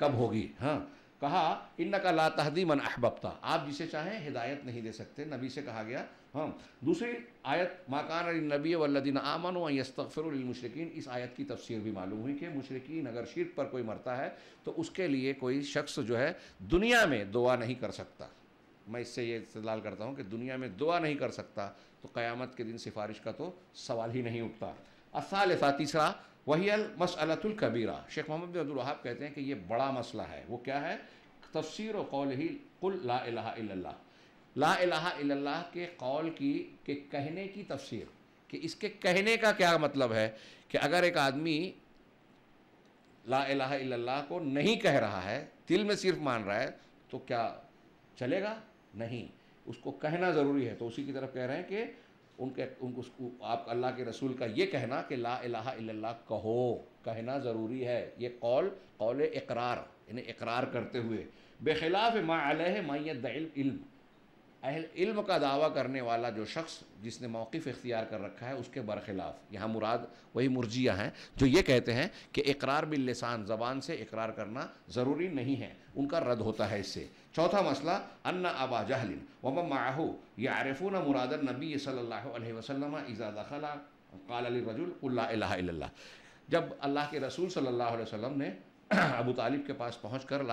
कब होगी हाँ कहा इन का ला तहदी मन अहबबता आप जिसे चाहें हिदायत नहीं दे सकते नबी से कहा गया हाँ दूसरी आयत माकान नबी वल्लिन आमन वस्तफ़रमशरकिन इस आयत की तफसीर भी मालूम हुई कि मुशरकिन अगर शिर पर कोई मरता है तो उसके लिए कोई शख्स जो है दुनिया में दुआ नहीं कर सकता मैं इससे ये इस्तेलाल करता हूँ कि दुनिया में दुआ नहीं कर सकता तो क़यामत के दिन सिफारिश का तो सवाल ही नहीं उठता असाल तीसरा वही कबीरा शेख मोहम्मद वहाब कहते हैं कि ये बड़ा मसला है वो क्या है तफसर कौल ही कुल ला इल्लल्लाह ला इल्लल्लाह के कौल की के कहने की तफसीर कि इसके कहने का क्या मतलब है कि अगर एक आदमी ला इल्लल्लाह को नहीं कह रहा है दिल में सिर्फ मान रहा है तो क्या चलेगा नहीं उसको कहना ज़रूरी है तो उसी की तरफ कह रहे हैं कि उनके उनको आप अल्लाह के रसूल का ये कहना कि ला इलाहा इल्लल्लाह कहो कहना ज़रूरी है ये कौल कौल इकरार इन्हें इकरार करते हुए बेखिलाफ मालह मैत इल्म अहल इल्म का दावा करने वाला जो शख्स जिसने मौक़ इख्तियार कर रखा है उसके बरखिलाफ़ यहाँ मुराद वही मुर्जिया हैं जो ये कहते हैं कि इकरार बिल्लिसान ज़बान से इकरार करना ज़रूरी नहीं है उनका रद्द होता है इससे चौथा मसला अन्ना अबा जहलिन वम माहू ये आरफून नबी सल्ला वसलम इज़ा दखला कालजुल्ला जब अल्लाह के रसूल सल्ला वसम ने अबू तालिब के पास पहुँच कर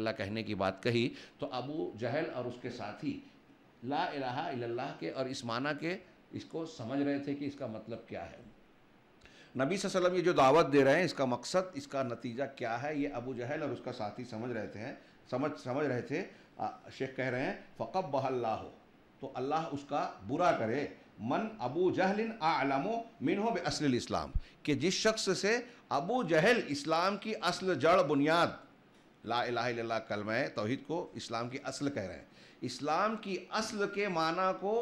ला कहने की बात कही तो अबू जहल और उसके साथी ला इला के और इस माना के इसको समझ रहे थे कि इसका मतलब क्या है नबी वसल्लम ये जो दावत दे रहे हैं इसका मकसद इसका नतीजा क्या है ये अबू जहल और उसका साथी समझ रहे थे समझ समझ रहे थे शेख कह रहे हैं फ़कब बहल्ला हो तो अल्लाह उसका बुरा करे मन अबू जहलिन आलमो मिन हो असल इस्लाम कि जिस शख्स से अबू जहल इस्लाम की असल जड़ बुनियाद ला ला कलम तोहद को इस्लाम की असल कह रहे हैं इस्लाम की असल के माना को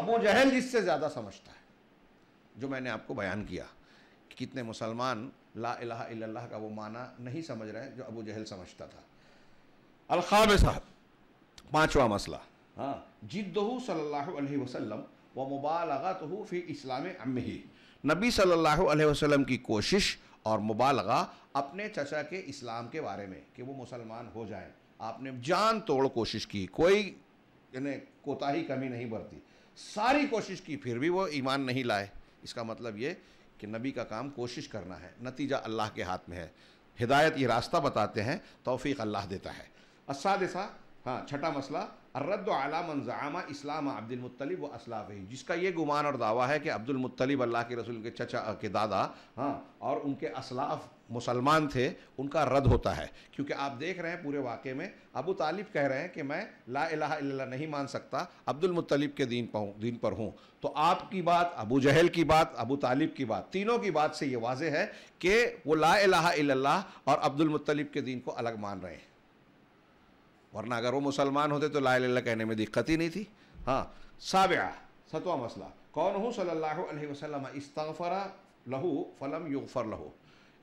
अबू जहल जिससे ज़्यादा समझता है जो मैंने आपको बयान किया कितने मुसलमान ला अला का वो माना नहीं समझ रहे जो अबू जहल समझता था अलखाम साहब पाँचवा मसला हाँ जिद्दहू सल्लल्लाहु अलैहि वसल्लम व मुबालगत हो फी इस्लाम अम ही नबी सल्लल्लाहु अलैहि वसल्लम की कोशिश और मुबालगा अपने चचा के इस्लाम के बारे में कि वो मुसलमान हो जाए आपने जान तोड़ कोशिश की कोई यानी कोताही कमी नहीं बरती सारी कोशिश की फिर भी वो ईमान नहीं लाए इसका मतलब ये कि नबी का काम कोशिश करना है नतीजा अल्लाह के हाथ में है हिदायत ये रास्ता बताते हैं तोफ़ी अल्लाह देता है असादसा हाँ छठा मसला अर्रद आलामन जामा इस्लाम अब्दुलमतलब व असलाफ ही जिसका ये गुमान और दावा है कि अब्दुलमतलब अल्लाह के रसूल के चचा के दादा हाँ और उनके असलाफ मुसलमान थे उनका रद्द होता है क्योंकि आप देख रहे हैं पूरे वाक़े में अबू तालिब कह रहे हैं कि मैं ला इलाहा इल्लल्लाह नहीं मान सकता अब्दुलमतलब के दीन पर दीन पर हूँ तो आपकी बात अबू जहल की बात अबू तालिब की बात तीनों की बात से ये वाज है कि वो ला इलाहा और अब्दुलमतलब के दीन को अलग मान रहे हैं वरना अगर वो मुसलमान होते तो ला कहने में दिक्कत ही नहीं थी हाँ साबिया सतवा मसला कौन हूँ सल्लल्लाहु अलैहि वसल्लम इस्तफरा लहू फलम युगफर लहू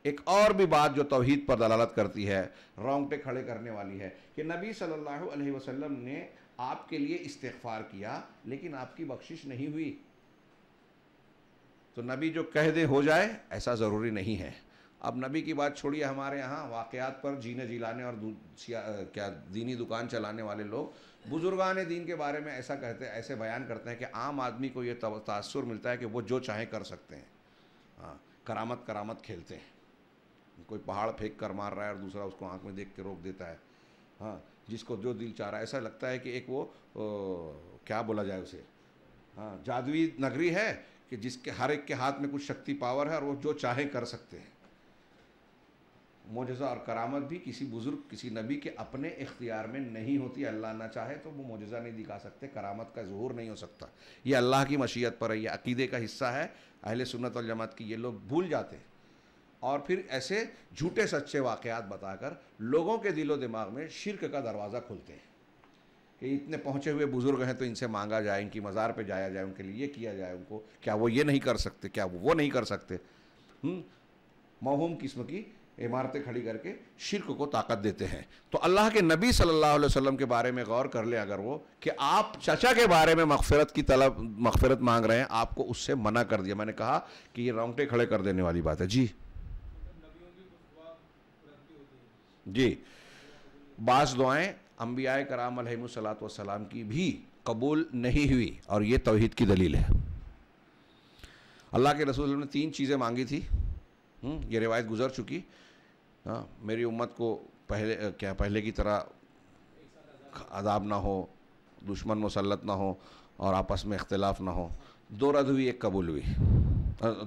एक और भी बात जो तोहहीद पर दलालत करती है रोंगटे खड़े करने वाली है कि नबी सल्लल्लाहु अलैहि वसल्लम ने आपके लिए इस्तफार किया लेकिन आपकी बख्शिश नहीं हुई तो नबी जो कह दे हो जाए ऐसा ज़रूरी नहीं है अब नबी की बात छोड़िए हमारे यहाँ वाक़ात पर जीने जिलाने और क्या दीनी दुकान चलाने वाले लोग बुज़ुर्गान दीन के बारे में ऐसा कहते हैं ऐसे बयान करते हैं कि आम आदमी को ये तासर मिलता है कि वो जो चाहे कर सकते हैं हाँ करामत करामत खेलते हैं कोई पहाड़ फेंक कर मार रहा है और दूसरा उसको आँख में देख के रोक देता है हाँ जिसको जो दिल चाह रहा है ऐसा लगता है कि एक वो ओ, क्या बोला जाए उसे हाँ जादवी नगरी है कि जिसके हर एक के हाथ में कुछ शक्ति पावर है और वो जो चाहे कर सकते हैं मुजजा और करामत भी किसी बुज़ुर्ग किसी नबी के अपने इख्तियार में नहीं होती अल्लाह ना चाहे तो वो मुजज़ा नहीं दिखा सकते करामत का जहूर नहीं हो सकता ये अल्लाह की मशीयत पर है यह अकीदे का हिस्सा है अहले सुनत और जमात की ये लोग भूल जाते हैं और फिर ऐसे झूठे सच्चे वाक़ात बताकर लोगों के दिलो दिमाग में शिरक का दरवाज़ा खुलते हैं कि इतने पहुँचे हुए बुज़ुर्ग हैं तो इनसे मांगा जाए इनकी मज़ार पर जाया जाए उनके लिए ये किया जाए उनको क्या वो ये नहीं कर सकते क्या वो वो नहीं कर सकते हम्म, मौहूम किस्म की इमारतें खड़ी करके शिरक को ताकत देते हैं तो अल्लाह के नबी सल्लल्लाहु अलैहि वसल्लम के बारे में गौर कर ले अगर वो कि आप चचा के बारे में मगफरत की तलब मगफरत मांग रहे हैं आपको उससे मना कर दिया मैंने कहा कि ये रोंगटे खड़े कर देने वाली बात है जी जी बास दुआएं अम्बिया कराम सलात वसलाम की भी कबूल नहीं हुई और ये तोहहीद की दलील है अल्लाह के रसूल ने तीन चीज़ें मांगी थी हम्म, ये रिवायत गुजर चुकी हाँ मेरी उम्मत को पहले क्या पहले की तरह अदाब ना हो दुश्मन मुसलत ना हो और आपस में इख्तलाफ ना हो दो रद्द हुई एक कबूल हुई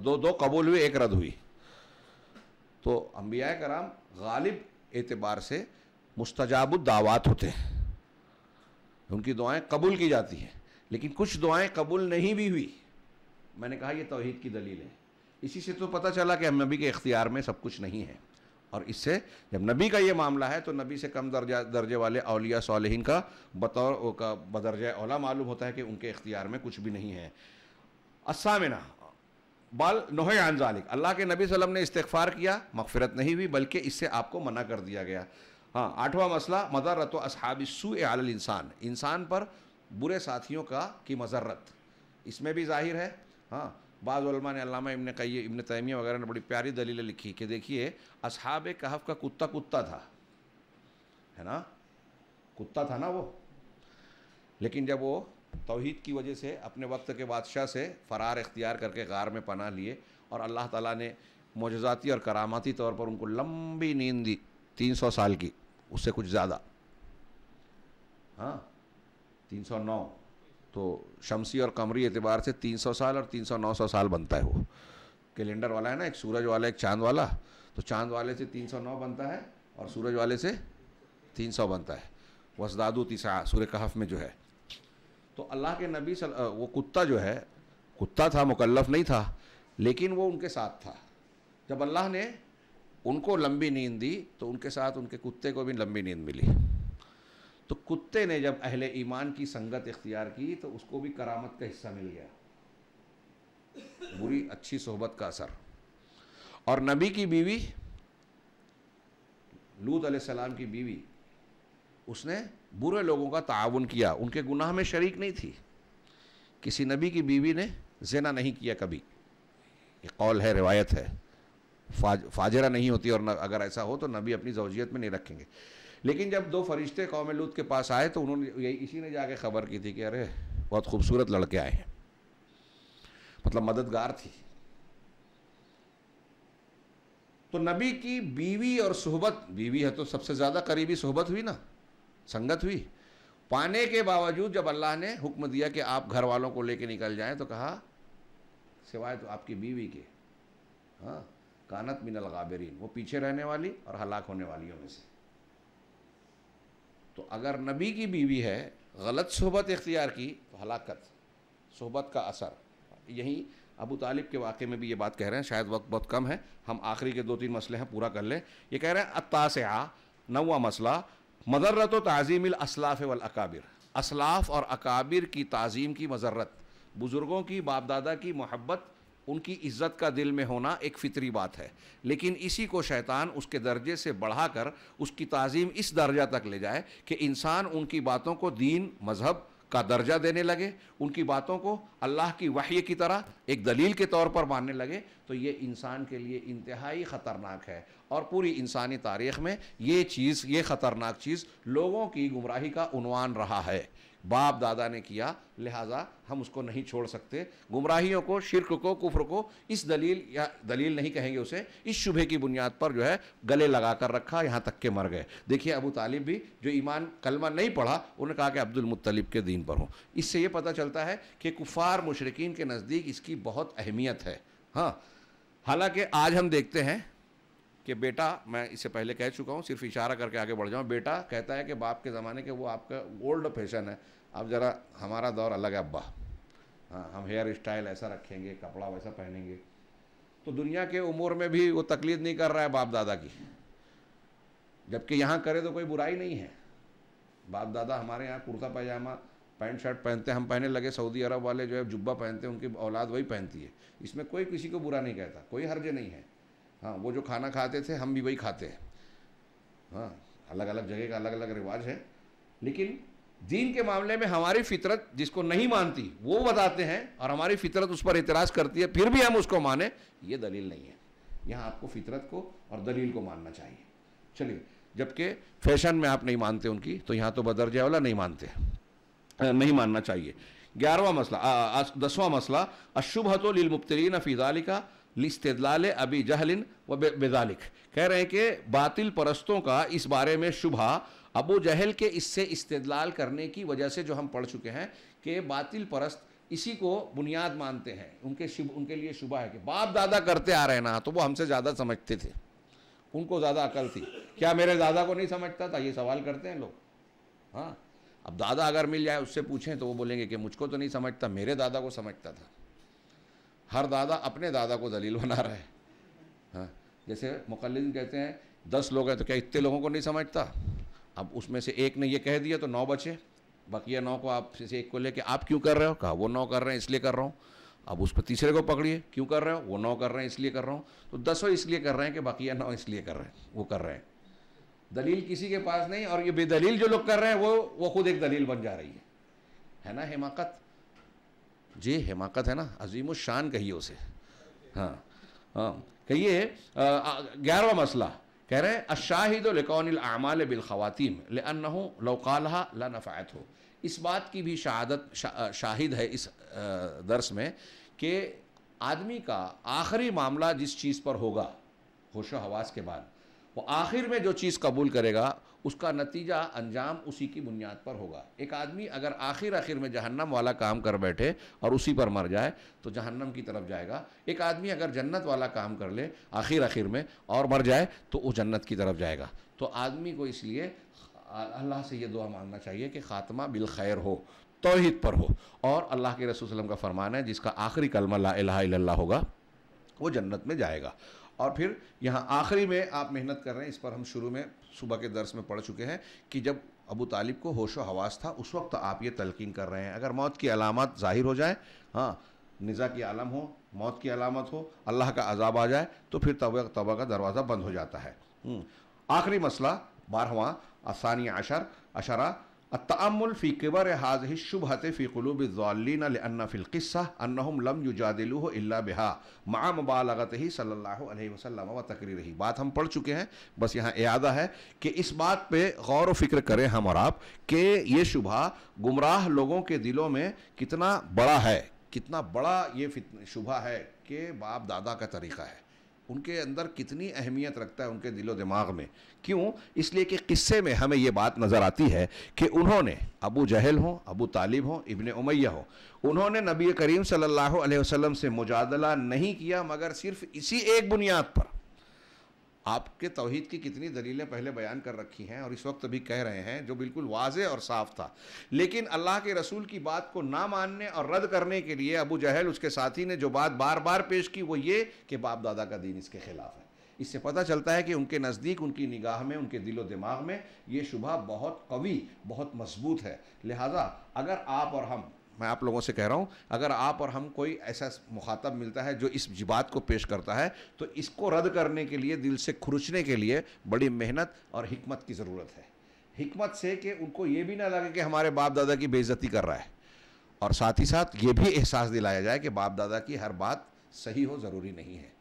दो दो कबूल हुई एक रद्द हुई तो अम्बिया कराम गालिब एतबार से मुस्तजाब दावात होते हैं उनकी दुआएं कबूल की जाती हैं लेकिन कुछ दुआएं कबूल नहीं भी हुई मैंने कहा यह तोहहीद की दलील है इसी से तो पता चला कि हम नबी के इख्तियार में सब कुछ नहीं है और इससे जब नबी का ये मामला है तो नबी से कम दर्जा दर्जे वाले अलिया सालहीन का बतौर का बदरज अला मालूम होता है कि उनके इख्तियार में कुछ भी नहीं है असामिना बाल नोहे आनजालिक अल्लाह के नबी वसल्लम ने इस्तफ़ार किया मगफरत नहीं हुई बल्कि इससे आपको मना कर दिया गया हाँ आठवां मसला मदरत असहाबी आल इंसान इंसान पर बुरे साथियों का की मजरत इसमें भी जाहिर है हाँ बाज़लमा ने अलामा इबन कई इबन तैमिया वगैरह ने बड़ी प्यारी दलीलें लिखी कि देखिए असहाब कहफ का कुत्ता कुत्ता था है ना कुत्ता था ना वो लेकिन जब वो तोहहीद की वजह से अपने वक्त के बादशाह से फ़रार अख्तियार करके गार में पना लिए और अल्लाह ताला ने मोज़ाती और करामाती तौर पर उनको लंबी नींद दी तीन सौ साल की उससे कुछ ज़्यादा हाँ तीन सौ नौ तो शमसी और कमरी एतबार से 300 साल और 300 900 साल बनता है वो कैलेंडर वाला है ना एक सूरज वाला एक चांद वाला तो चांद वाले से 309 बनता है और सूरज वाले से 300 बनता है वसदादू तीसरा सूर्य कहफ में जो है तो अल्लाह के नबी सल, वो कुत्ता जो है कुत्ता था मुकल्लफ नहीं था लेकिन वो उनके साथ था जब अल्लाह ने उनको लंबी नींद दी तो उनके साथ उनके कुत्ते को भी लंबी नींद मिली तो कुत्ते ने जब अहले ईमान की संगत इख्तियार की तो उसको भी करामत का हिस्सा मिल गया बुरी अच्छी सोहबत का असर और नबी की बीवी लूत सलाम की बीवी उसने बुरे लोगों का ताउन किया उनके गुनाह में शरीक नहीं थी किसी नबी की बीवी ने जेना नहीं किया कभी ये कौल है रिवायत है फाज फाजरा नहीं होती और न, अगर ऐसा हो तो नबी अपनी जवजियत में नहीं रखेंगे लेकिन जब दो फरिश्ते कौम लूत के पास आए तो उन्होंने यही इसी ने जाके खबर की थी कि अरे बहुत खूबसूरत लड़के आए हैं मतलब मददगार थी तो नबी की बीवी और सोहबत बीवी है तो सबसे ज़्यादा करीबी सोहबत हुई ना संगत हुई पाने के बावजूद जब अल्लाह ने हुक्म दिया कि आप घर वालों को लेके निकल जाएं तो कहा सिवाय तो आपकी बीवी के हाँ कानत मिनल गाबरीन वो पीछे रहने वाली और हलाक होने वालियों में से तो अगर नबी की बीवी है गलत सोहबत इख्तियार की तो हलाकत सोहबत का असर यही अबू तालिब के वाक़े में भी ये बात कह रहे हैं शायद वक्त बहुत कम है हम आखिरी के दो तीन मसले हैं पूरा कर लें ये कह रहे हैं अत्ता से आ नवा मसला मजरत तज़ीम असलाफ़ वल अकाबिर असलाफ़ और अकाबिर की तज़ीम की मजरत बुज़ुर्गों की बाप दादा की मोहब्बत उनकी इज्जत का दिल में होना एक फितरी बात है लेकिन इसी को शैतान उसके दर्जे से बढ़ाकर उसकी तज़ीम इस दर्जा तक ले जाए कि इंसान उनकी बातों को दीन मज़हब का दर्जा देने लगे उनकी बातों को अल्लाह की वाह्य की तरह एक दलील के तौर पर मानने लगे तो ये इंसान के लिए इंतहाई ख़तरनाक है और पूरी इंसानी तारीख में ये चीज़ ये ख़तरनाक चीज़ लोगों की गुमराही का उनवान रहा है बाप दादा ने किया लिहाजा हम उसको नहीं छोड़ सकते गुमराहियों को शिरक को कुफ्र को इस दलील या दलील नहीं कहेंगे उसे इस शुभे की बुनियाद पर जो है गले लगा कर रखा यहाँ तक के मर गए देखिए अबू तालिब भी जो ईमान कलमा नहीं पढ़ा उन्होंने कहा कि अब्दुल मुत्तलिब के दीन पर हूँ इससे ये पता चलता है कि कुफार मुशरकिन के नज़दीक इसकी बहुत अहमियत है हाँ हालांकि आज हम देखते हैं कि बेटा मैं इससे पहले कह चुका हूँ सिर्फ इशारा करके आगे बढ़ जाऊँ बेटा कहता है कि बाप के ज़माने के वो आपका ओल्ड फैशन है अब ज़रा हमारा दौर अलग है अब्बा हाँ हम हेयर स्टाइल ऐसा रखेंगे कपड़ा वैसा पहनेंगे तो दुनिया के उमूर में भी वो तकलीफ नहीं कर रहा है बाप दादा की जबकि यहाँ करे तो कोई बुराई नहीं है बाप दादा हमारे यहाँ कुर्ता पैजामा पैंट शर्ट पहनते हैं हम पहने लगे सऊदी अरब वाले जो है जुब्बा पहनते हैं उनकी औलाद वही पहनती है इसमें कोई किसी को बुरा नहीं कहता कोई हर्ज नहीं है हाँ वो जो खाना खाते थे हम भी वही खाते हैं हाँ अलग अलग जगह का अलग अलग रिवाज है लेकिन दीन के मामले में हमारी फितरत जिसको नहीं मानती वो बताते हैं और हमारी फितरत उस पर इतराज़ करती है फिर भी हम उसको माने ये दलील नहीं है यहाँ आपको फितरत को और दलील को मानना चाहिए चलिए जबकि फैशन में आप नहीं मानते उनकी तो यहाँ तो बदरजा वाला नहीं मानते नहीं मानना चाहिए ग्यारहवा मसला दसवां मसला अशुभ तो लिल मुफ्तरीन फ़िज़ालिका लिस्तलाल अबी जहलिन व बेजालिक कह रहे हैं कि बातिल परस्तों का इस बारे में शुभा अबू जहल के इससे इस्तलाल करने की वजह से जो हम पढ़ चुके हैं कि बातिल परस्त इसी को बुनियाद मानते हैं उनके शुभ उनके लिए शुभा है कि बाप दादा करते आ रहे हैं ना तो वो हमसे ज़्यादा समझते थे उनको ज़्यादा अकल थी क्या मेरे दादा को नहीं समझता था ये सवाल करते हैं लोग हाँ अब दादा अगर मिल जाए उससे पूछें तो वो बोलेंगे कि मुझको तो नहीं समझता मेरे दादा को समझता था हर दादा अपने दादा को दलील बना रहा है हाँ जैसे मुकलद कहते हैं दस लोग हैं तो क्या इतने लोगों को नहीं समझता अब उसमें से एक ने ये कह दिया तो नौ बचे बकिया नौ को आप से एक को लेके आप क्यों कर रहे हो कहा वो नौ कर रहे हैं इसलिए कर रहा हूँ अब उस पर तीसरे को पकड़िए क्यों कर रहे हो वो नौ कर रहे हैं इसलिए कर रहा हूँ तो दसों इसलिए कर रहे हैं कि बकिया नौ इसलिए कर रहे हैं वो कर रहे हैं दलील किसी के पास नहीं और ये बेदलील जो लोग कर रहे हैं वो वो खुद एक दलील बन जा रही है है ना हिमाकत जी हिमाकत है ना अजीम शान कहिए उसे हाँ हाँ कहिए ग्यारहवा मसला कह रहे हैं अशाहिद लकौन आमाल बिल खातिम लन हो लौकालहा ला नफ़ायत हो इस बात की भी शहादत शा, शाहिद है इस दर्स में कि आदमी का आखिरी मामला जिस चीज़ पर होगा होशो हवास के बाद वो आखिर में जो चीज़ कबूल करेगा उसका नतीजा अंजाम उसी की बुनियाद पर होगा एक आदमी अगर आखिर आखिर में जहन्नम वाला काम कर बैठे और उसी पर मर जाए तो जहन्नम की तरफ जाएगा एक आदमी अगर जन्नत वाला काम कर ले आखिर आखिर में और मर जाए तो वो जन्नत की तरफ जाएगा तो आदमी को इसलिए अल्लाह से ये दुआ मांगना चाहिए कि ख़ात्मा बिल खैर हो तोहद पर हो और अल्लाह के रसूल सल्लम का फ़रमान है जिसका आखिरी कलमा ला होगा वो जन्नत में जाएगा और फिर यहाँ आखिरी में आप मेहनत कर रहे हैं इस पर हम शुरू में सुबह के दर्स में पढ़ चुके हैं कि जब अबू तालिब को होश हवास था उस वक्त आप ये तलकिन कर रहे हैं अगर मौत की अलामत ज़ाहिर हो जाए हाँ निज़ा की आलम हो मौत की अलामत हो अल्लाह का अजाब आ जाए तो फिर तबा तबा का दरवाज़ा बंद हो जाता है हम्म। आखिरी मसला बारहवा आसानी अशर अशरा तमल फ़ी किबर हाज शुबहत फ़ी कलूब ज़ालीन फ़िल्क़स्सा अनहम लम युजादिलू अल्ला बिहा मा मुबालगत ही सल्ला वसलम व तकरीर ही बात हम पढ़ चुके हैं बस यहाँ अदा है कि इस बात पर गौर व फिक्र करें हम और आप कि ये शुबा गुमराह लोगों के दिलों में कितना बड़ा है कितना बड़ा ये शुबा है कि बाप दादा का तरीक़ा है उनके अंदर कितनी अहमियत रखता है उनके दिलो दिमाग में क्यों इसलिए कि किस्से में हमें यह बात नज़र आती है कि उन्होंने अबू जहल हों अबू तालिब हो इबन उमैया हो उन्होंने नबी करीम सल्लल्लाहु अलैहि वसल्लम से मुजादला नहीं किया मगर सिर्फ इसी एक बुनियाद पर आपके तोहहीद की कितनी दलीलें पहले बयान कर रखी हैं और इस वक्त भी कह रहे हैं जो बिल्कुल वाज और साफ था लेकिन अल्लाह के रसूल की बात को ना मानने और रद्द करने के लिए अबू जहल उसके साथी ने जो बात बार बार पेश की वो ये कि बाप दादा का दीन इसके खिलाफ है इससे पता चलता है कि उनके नज़दीक उनकी निगाह में उनके दिलो दिमाग में ये शुभा बहुत कवी बहुत मजबूत है लिहाजा अगर आप और हम मैं आप लोगों से कह रहा हूँ अगर आप और हम कोई ऐसा मुखातब मिलता है जो इस बात को पेश करता है तो इसको रद्द करने के लिए दिल से खुरचने के लिए बड़ी मेहनत और हमत की ज़रूरत है हमत से कि उनको ये भी ना लगे कि हमारे बाप दादा की बेइज्जती कर रहा है और साथ ही साथ ये भी एहसास दिलाया जाए कि बाप दादा की हर बात सही हो ज़रूरी नहीं है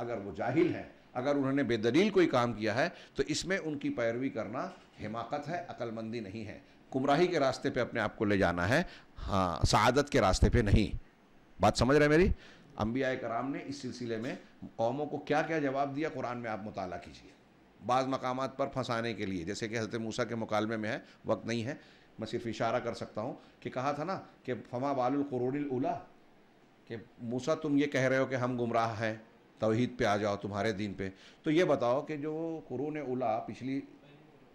अगर वो जाहिल हैं अगर उन्होंने बेदलील कोई काम किया है तो इसमें उनकी पैरवी करना हिमाकत है अक्लमंदी नहीं है कुमराही के रास्ते पे अपने आप को ले जाना है हाँ शहादत के रास्ते पे नहीं बात समझ रहे मेरी अम्बिया कराम ने इस सिलसिले में कौमों को क्या क्या जवाब दिया कुरान में आप मुताल कीजिए बाज़ मकाम पर फंसाने के लिए जैसे कि हजरत मूसा के मुकालमे में है वक्त नहीं है मैं सिर्फ इशारा कर सकता हूँ कि कहा था ना कि फमा बालकुरोला कि मूसा तुम ये कह रहे हो कि हम गुमराह हैं तोहद पे आ जाओ तुम्हारे दिन पे तो ये बताओ कि जो कुरून उला पिछली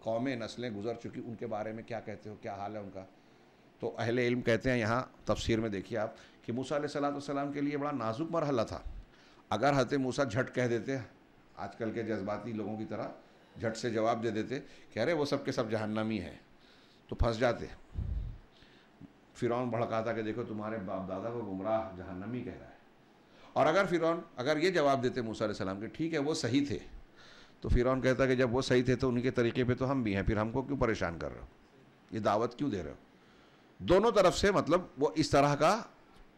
कौमें नस्लें गुजर चुकी उनके बारे में क्या कहते हो क्या हाल है उनका तो अहल इल्म कहते हैं यहाँ तफसीर में देखिए आप कि मूसा सलाम के लिए बड़ा नाजुक मरहला था अगर हजरत मूसा झट कह देते आजकल के जज्बाती लोगों की तरह झट से जवाब दे देते कि अरे वो सब के सब जहन्नमी है तो फंस जाते फिर भड़काता कि देखो तुम्हारे बाप दादा को गुमराह जहन्नमी कह रहा है और अगर फिर अगर ये जवाब देते मूसा सलाम के ठीक है वो सही थे तो फिर कहता कि जब वो सही थे तो उनके तरीके पर तो हम भी हैं फिर हमको क्यों परेशान कर रहे हो ये दावत क्यों दे रहे हो दोनों तरफ से मतलब वो इस तरह का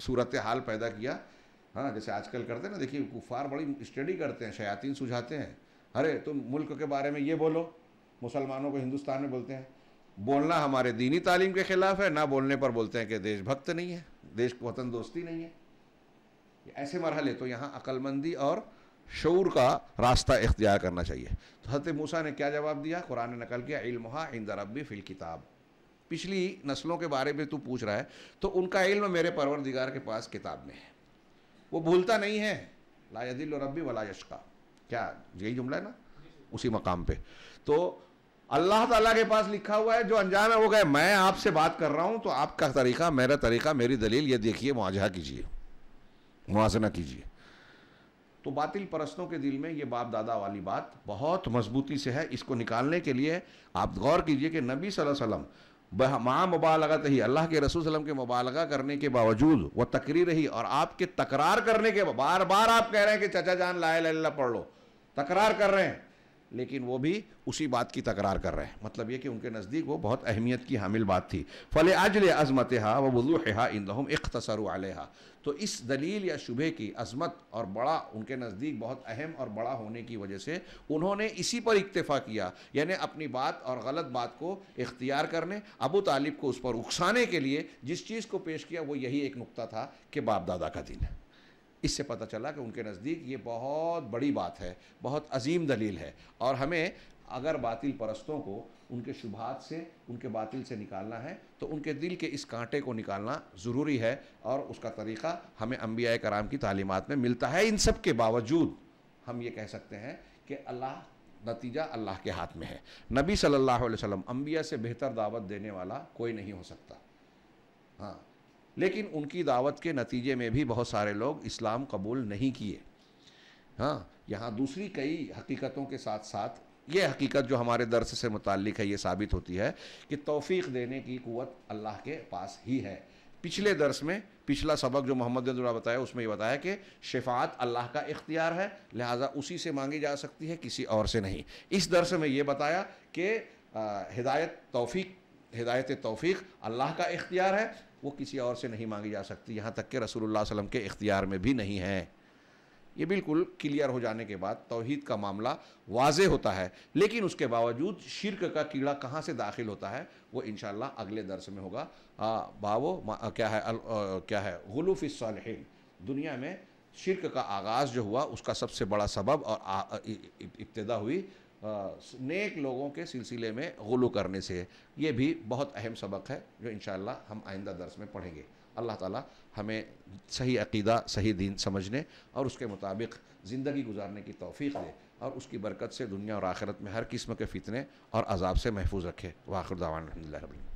सूरत हाल पैदा किया हाँ जैसे आजकल करते हैं ना देखिए कुफार बड़ी स्टडी करते हैं शयातीन सुझाते हैं अरे तुम मुल्क के बारे में ये बोलो मुसलमानों को हिंदुस्तान में बोलते हैं बोलना हमारे दीनी तालीम के ख़िलाफ़ है ना बोलने पर बोलते हैं कि देशभक्त नहीं है देश को वतन दोस्ती नहीं है ऐसे मरहले तो यहाँ अक्लमंदी और शूर का रास्ता इख्तियार करना चाहिए तो हजरत मूसा ने क्या जवाब दिया कुरान ने नकल किया इल्म इंदा रबी फ़िल किताब पिछली नस्लों के बारे में तू पूछ रहा है तो उनका इल्म मेरे परवरदिगार के पास किताब में है वो भूलता नहीं है लायदिल यदिल रबी वला यशका क्या यही जुमला है ना उसी मकाम पे तो अल्लाह ताला के पास लिखा हुआ है जो अनजान है वो गए मैं आपसे बात कर रहा हूँ तो आपका तरीका मेरा तरीका मेरी दलील ये देखिए मुआजा कीजिए मुआजना कीजिए तो बातिल परस्तों के दिल में ये बाप दादा वाली बात बहुत मजबूती से है इसको निकालने के लिए आप गौर कीजिए कि नबी सल्लल्लाहु अलैहि वसल्लम माँ मुबालगा ही अल्लाह के रसूल वसलम के मुबालगा करने के बावजूद वह तकरीर रही और आपके तकरार करने के बार बार आप कह रहे हैं कि चचा जान ला पढ़ लो तकरार कर रहे हैं लेकिन वो भी उसी बात की तकरार कर रहे हैं मतलब ये कि उनके नज़दीक वो बहुत अहमियत की हामिल बात थी फल अजल अजमत हा व इन दहम इख्तसर आलहा तो इस दलील या शुबे की अजमत और बड़ा उनके नज़दीक बहुत अहम और बड़ा होने की वजह से उन्होंने इसी पर इक्तफ़ा किया यानी अपनी बात और गलत बात को इख्तियार करने अबू तालिब को उस पर उकसाने के लिए जिस चीज़ को पेश किया वो यही एक नुकता था कि बाप दादा का दिन है इससे पता चला कि उनके नज़दीक ये बहुत बड़ी बात है बहुत अजीम दलील है और हमें अगर बातिल परस्तों को उनके शुभात से उनके बातिल से निकालना है तो उनके दिल के इस कांटे को निकालना ज़रूरी है और उसका तरीक़ा हमें अम्बिया कराम की तालीमत में मिलता है इन सब के बावजूद हम ये कह सकते हैं कि अल्लाह नतीजा अल्लाह के हाथ में है नबी सल्लल्लाहु अलैहि वसल्लम अम्बिया से बेहतर दावत देने वाला कोई नहीं हो सकता हाँ लेकिन उनकी दावत के नतीजे में भी बहुत सारे लोग इस्लाम कबूल नहीं किए हाँ यहाँ दूसरी कई हकीकतों के साथ साथ ये हकीकत जो हमारे दर्श से मुतक है ये साबित होती है कि तोफ़ी देने की क़वत अल्लाह के पास ही है पिछले दर्स में पिछला सबक जो मोहम्मद ने बताया उसमें ये बताया कि शिफात अल्लाह का इख्तियार है लिहाजा उसी से मांगी जा सकती है किसी और से नहीं इस दर्स में ये बताया कि हिदायत तोफ़ी हिदायत तोफ़ी अल्लाह का इख्तियार है वो किसी और से नहीं मांगी जा सकती यहाँ तक कि रसूलुल्लाह सल्लम के इख्तियार में भी नहीं है ये बिल्कुल क्लियर हो जाने के बाद तोहहीद का मामला वाज होता है लेकिन उसके बावजूद शिरक का कीड़ा कहाँ से दाखिल होता है वो इन अगले दर्स में होगा आ, बावो आ, क्या है अल, आ, क्या है गलूफ़ालहीन दुनिया में शिरक का आगाज़ जो हुआ उसका सबसे बड़ा सबब और इब्तदा हुई नेक लोगों के सिलसिले में गुलू करने से ये भी बहुत अहम सबक है जो इन हम आइंदा दर्स में पढ़ेंगे अल्लाह ताला हमें सही अकीदा सही दीन समझने और उसके मुताबिक ज़िंदगी गुजारने की तोफ़ी दे और उसकी बरकत से दुनिया और आखिरत में हर किस्म के फितने और अजाब से महफूज रखे वाखुर दावान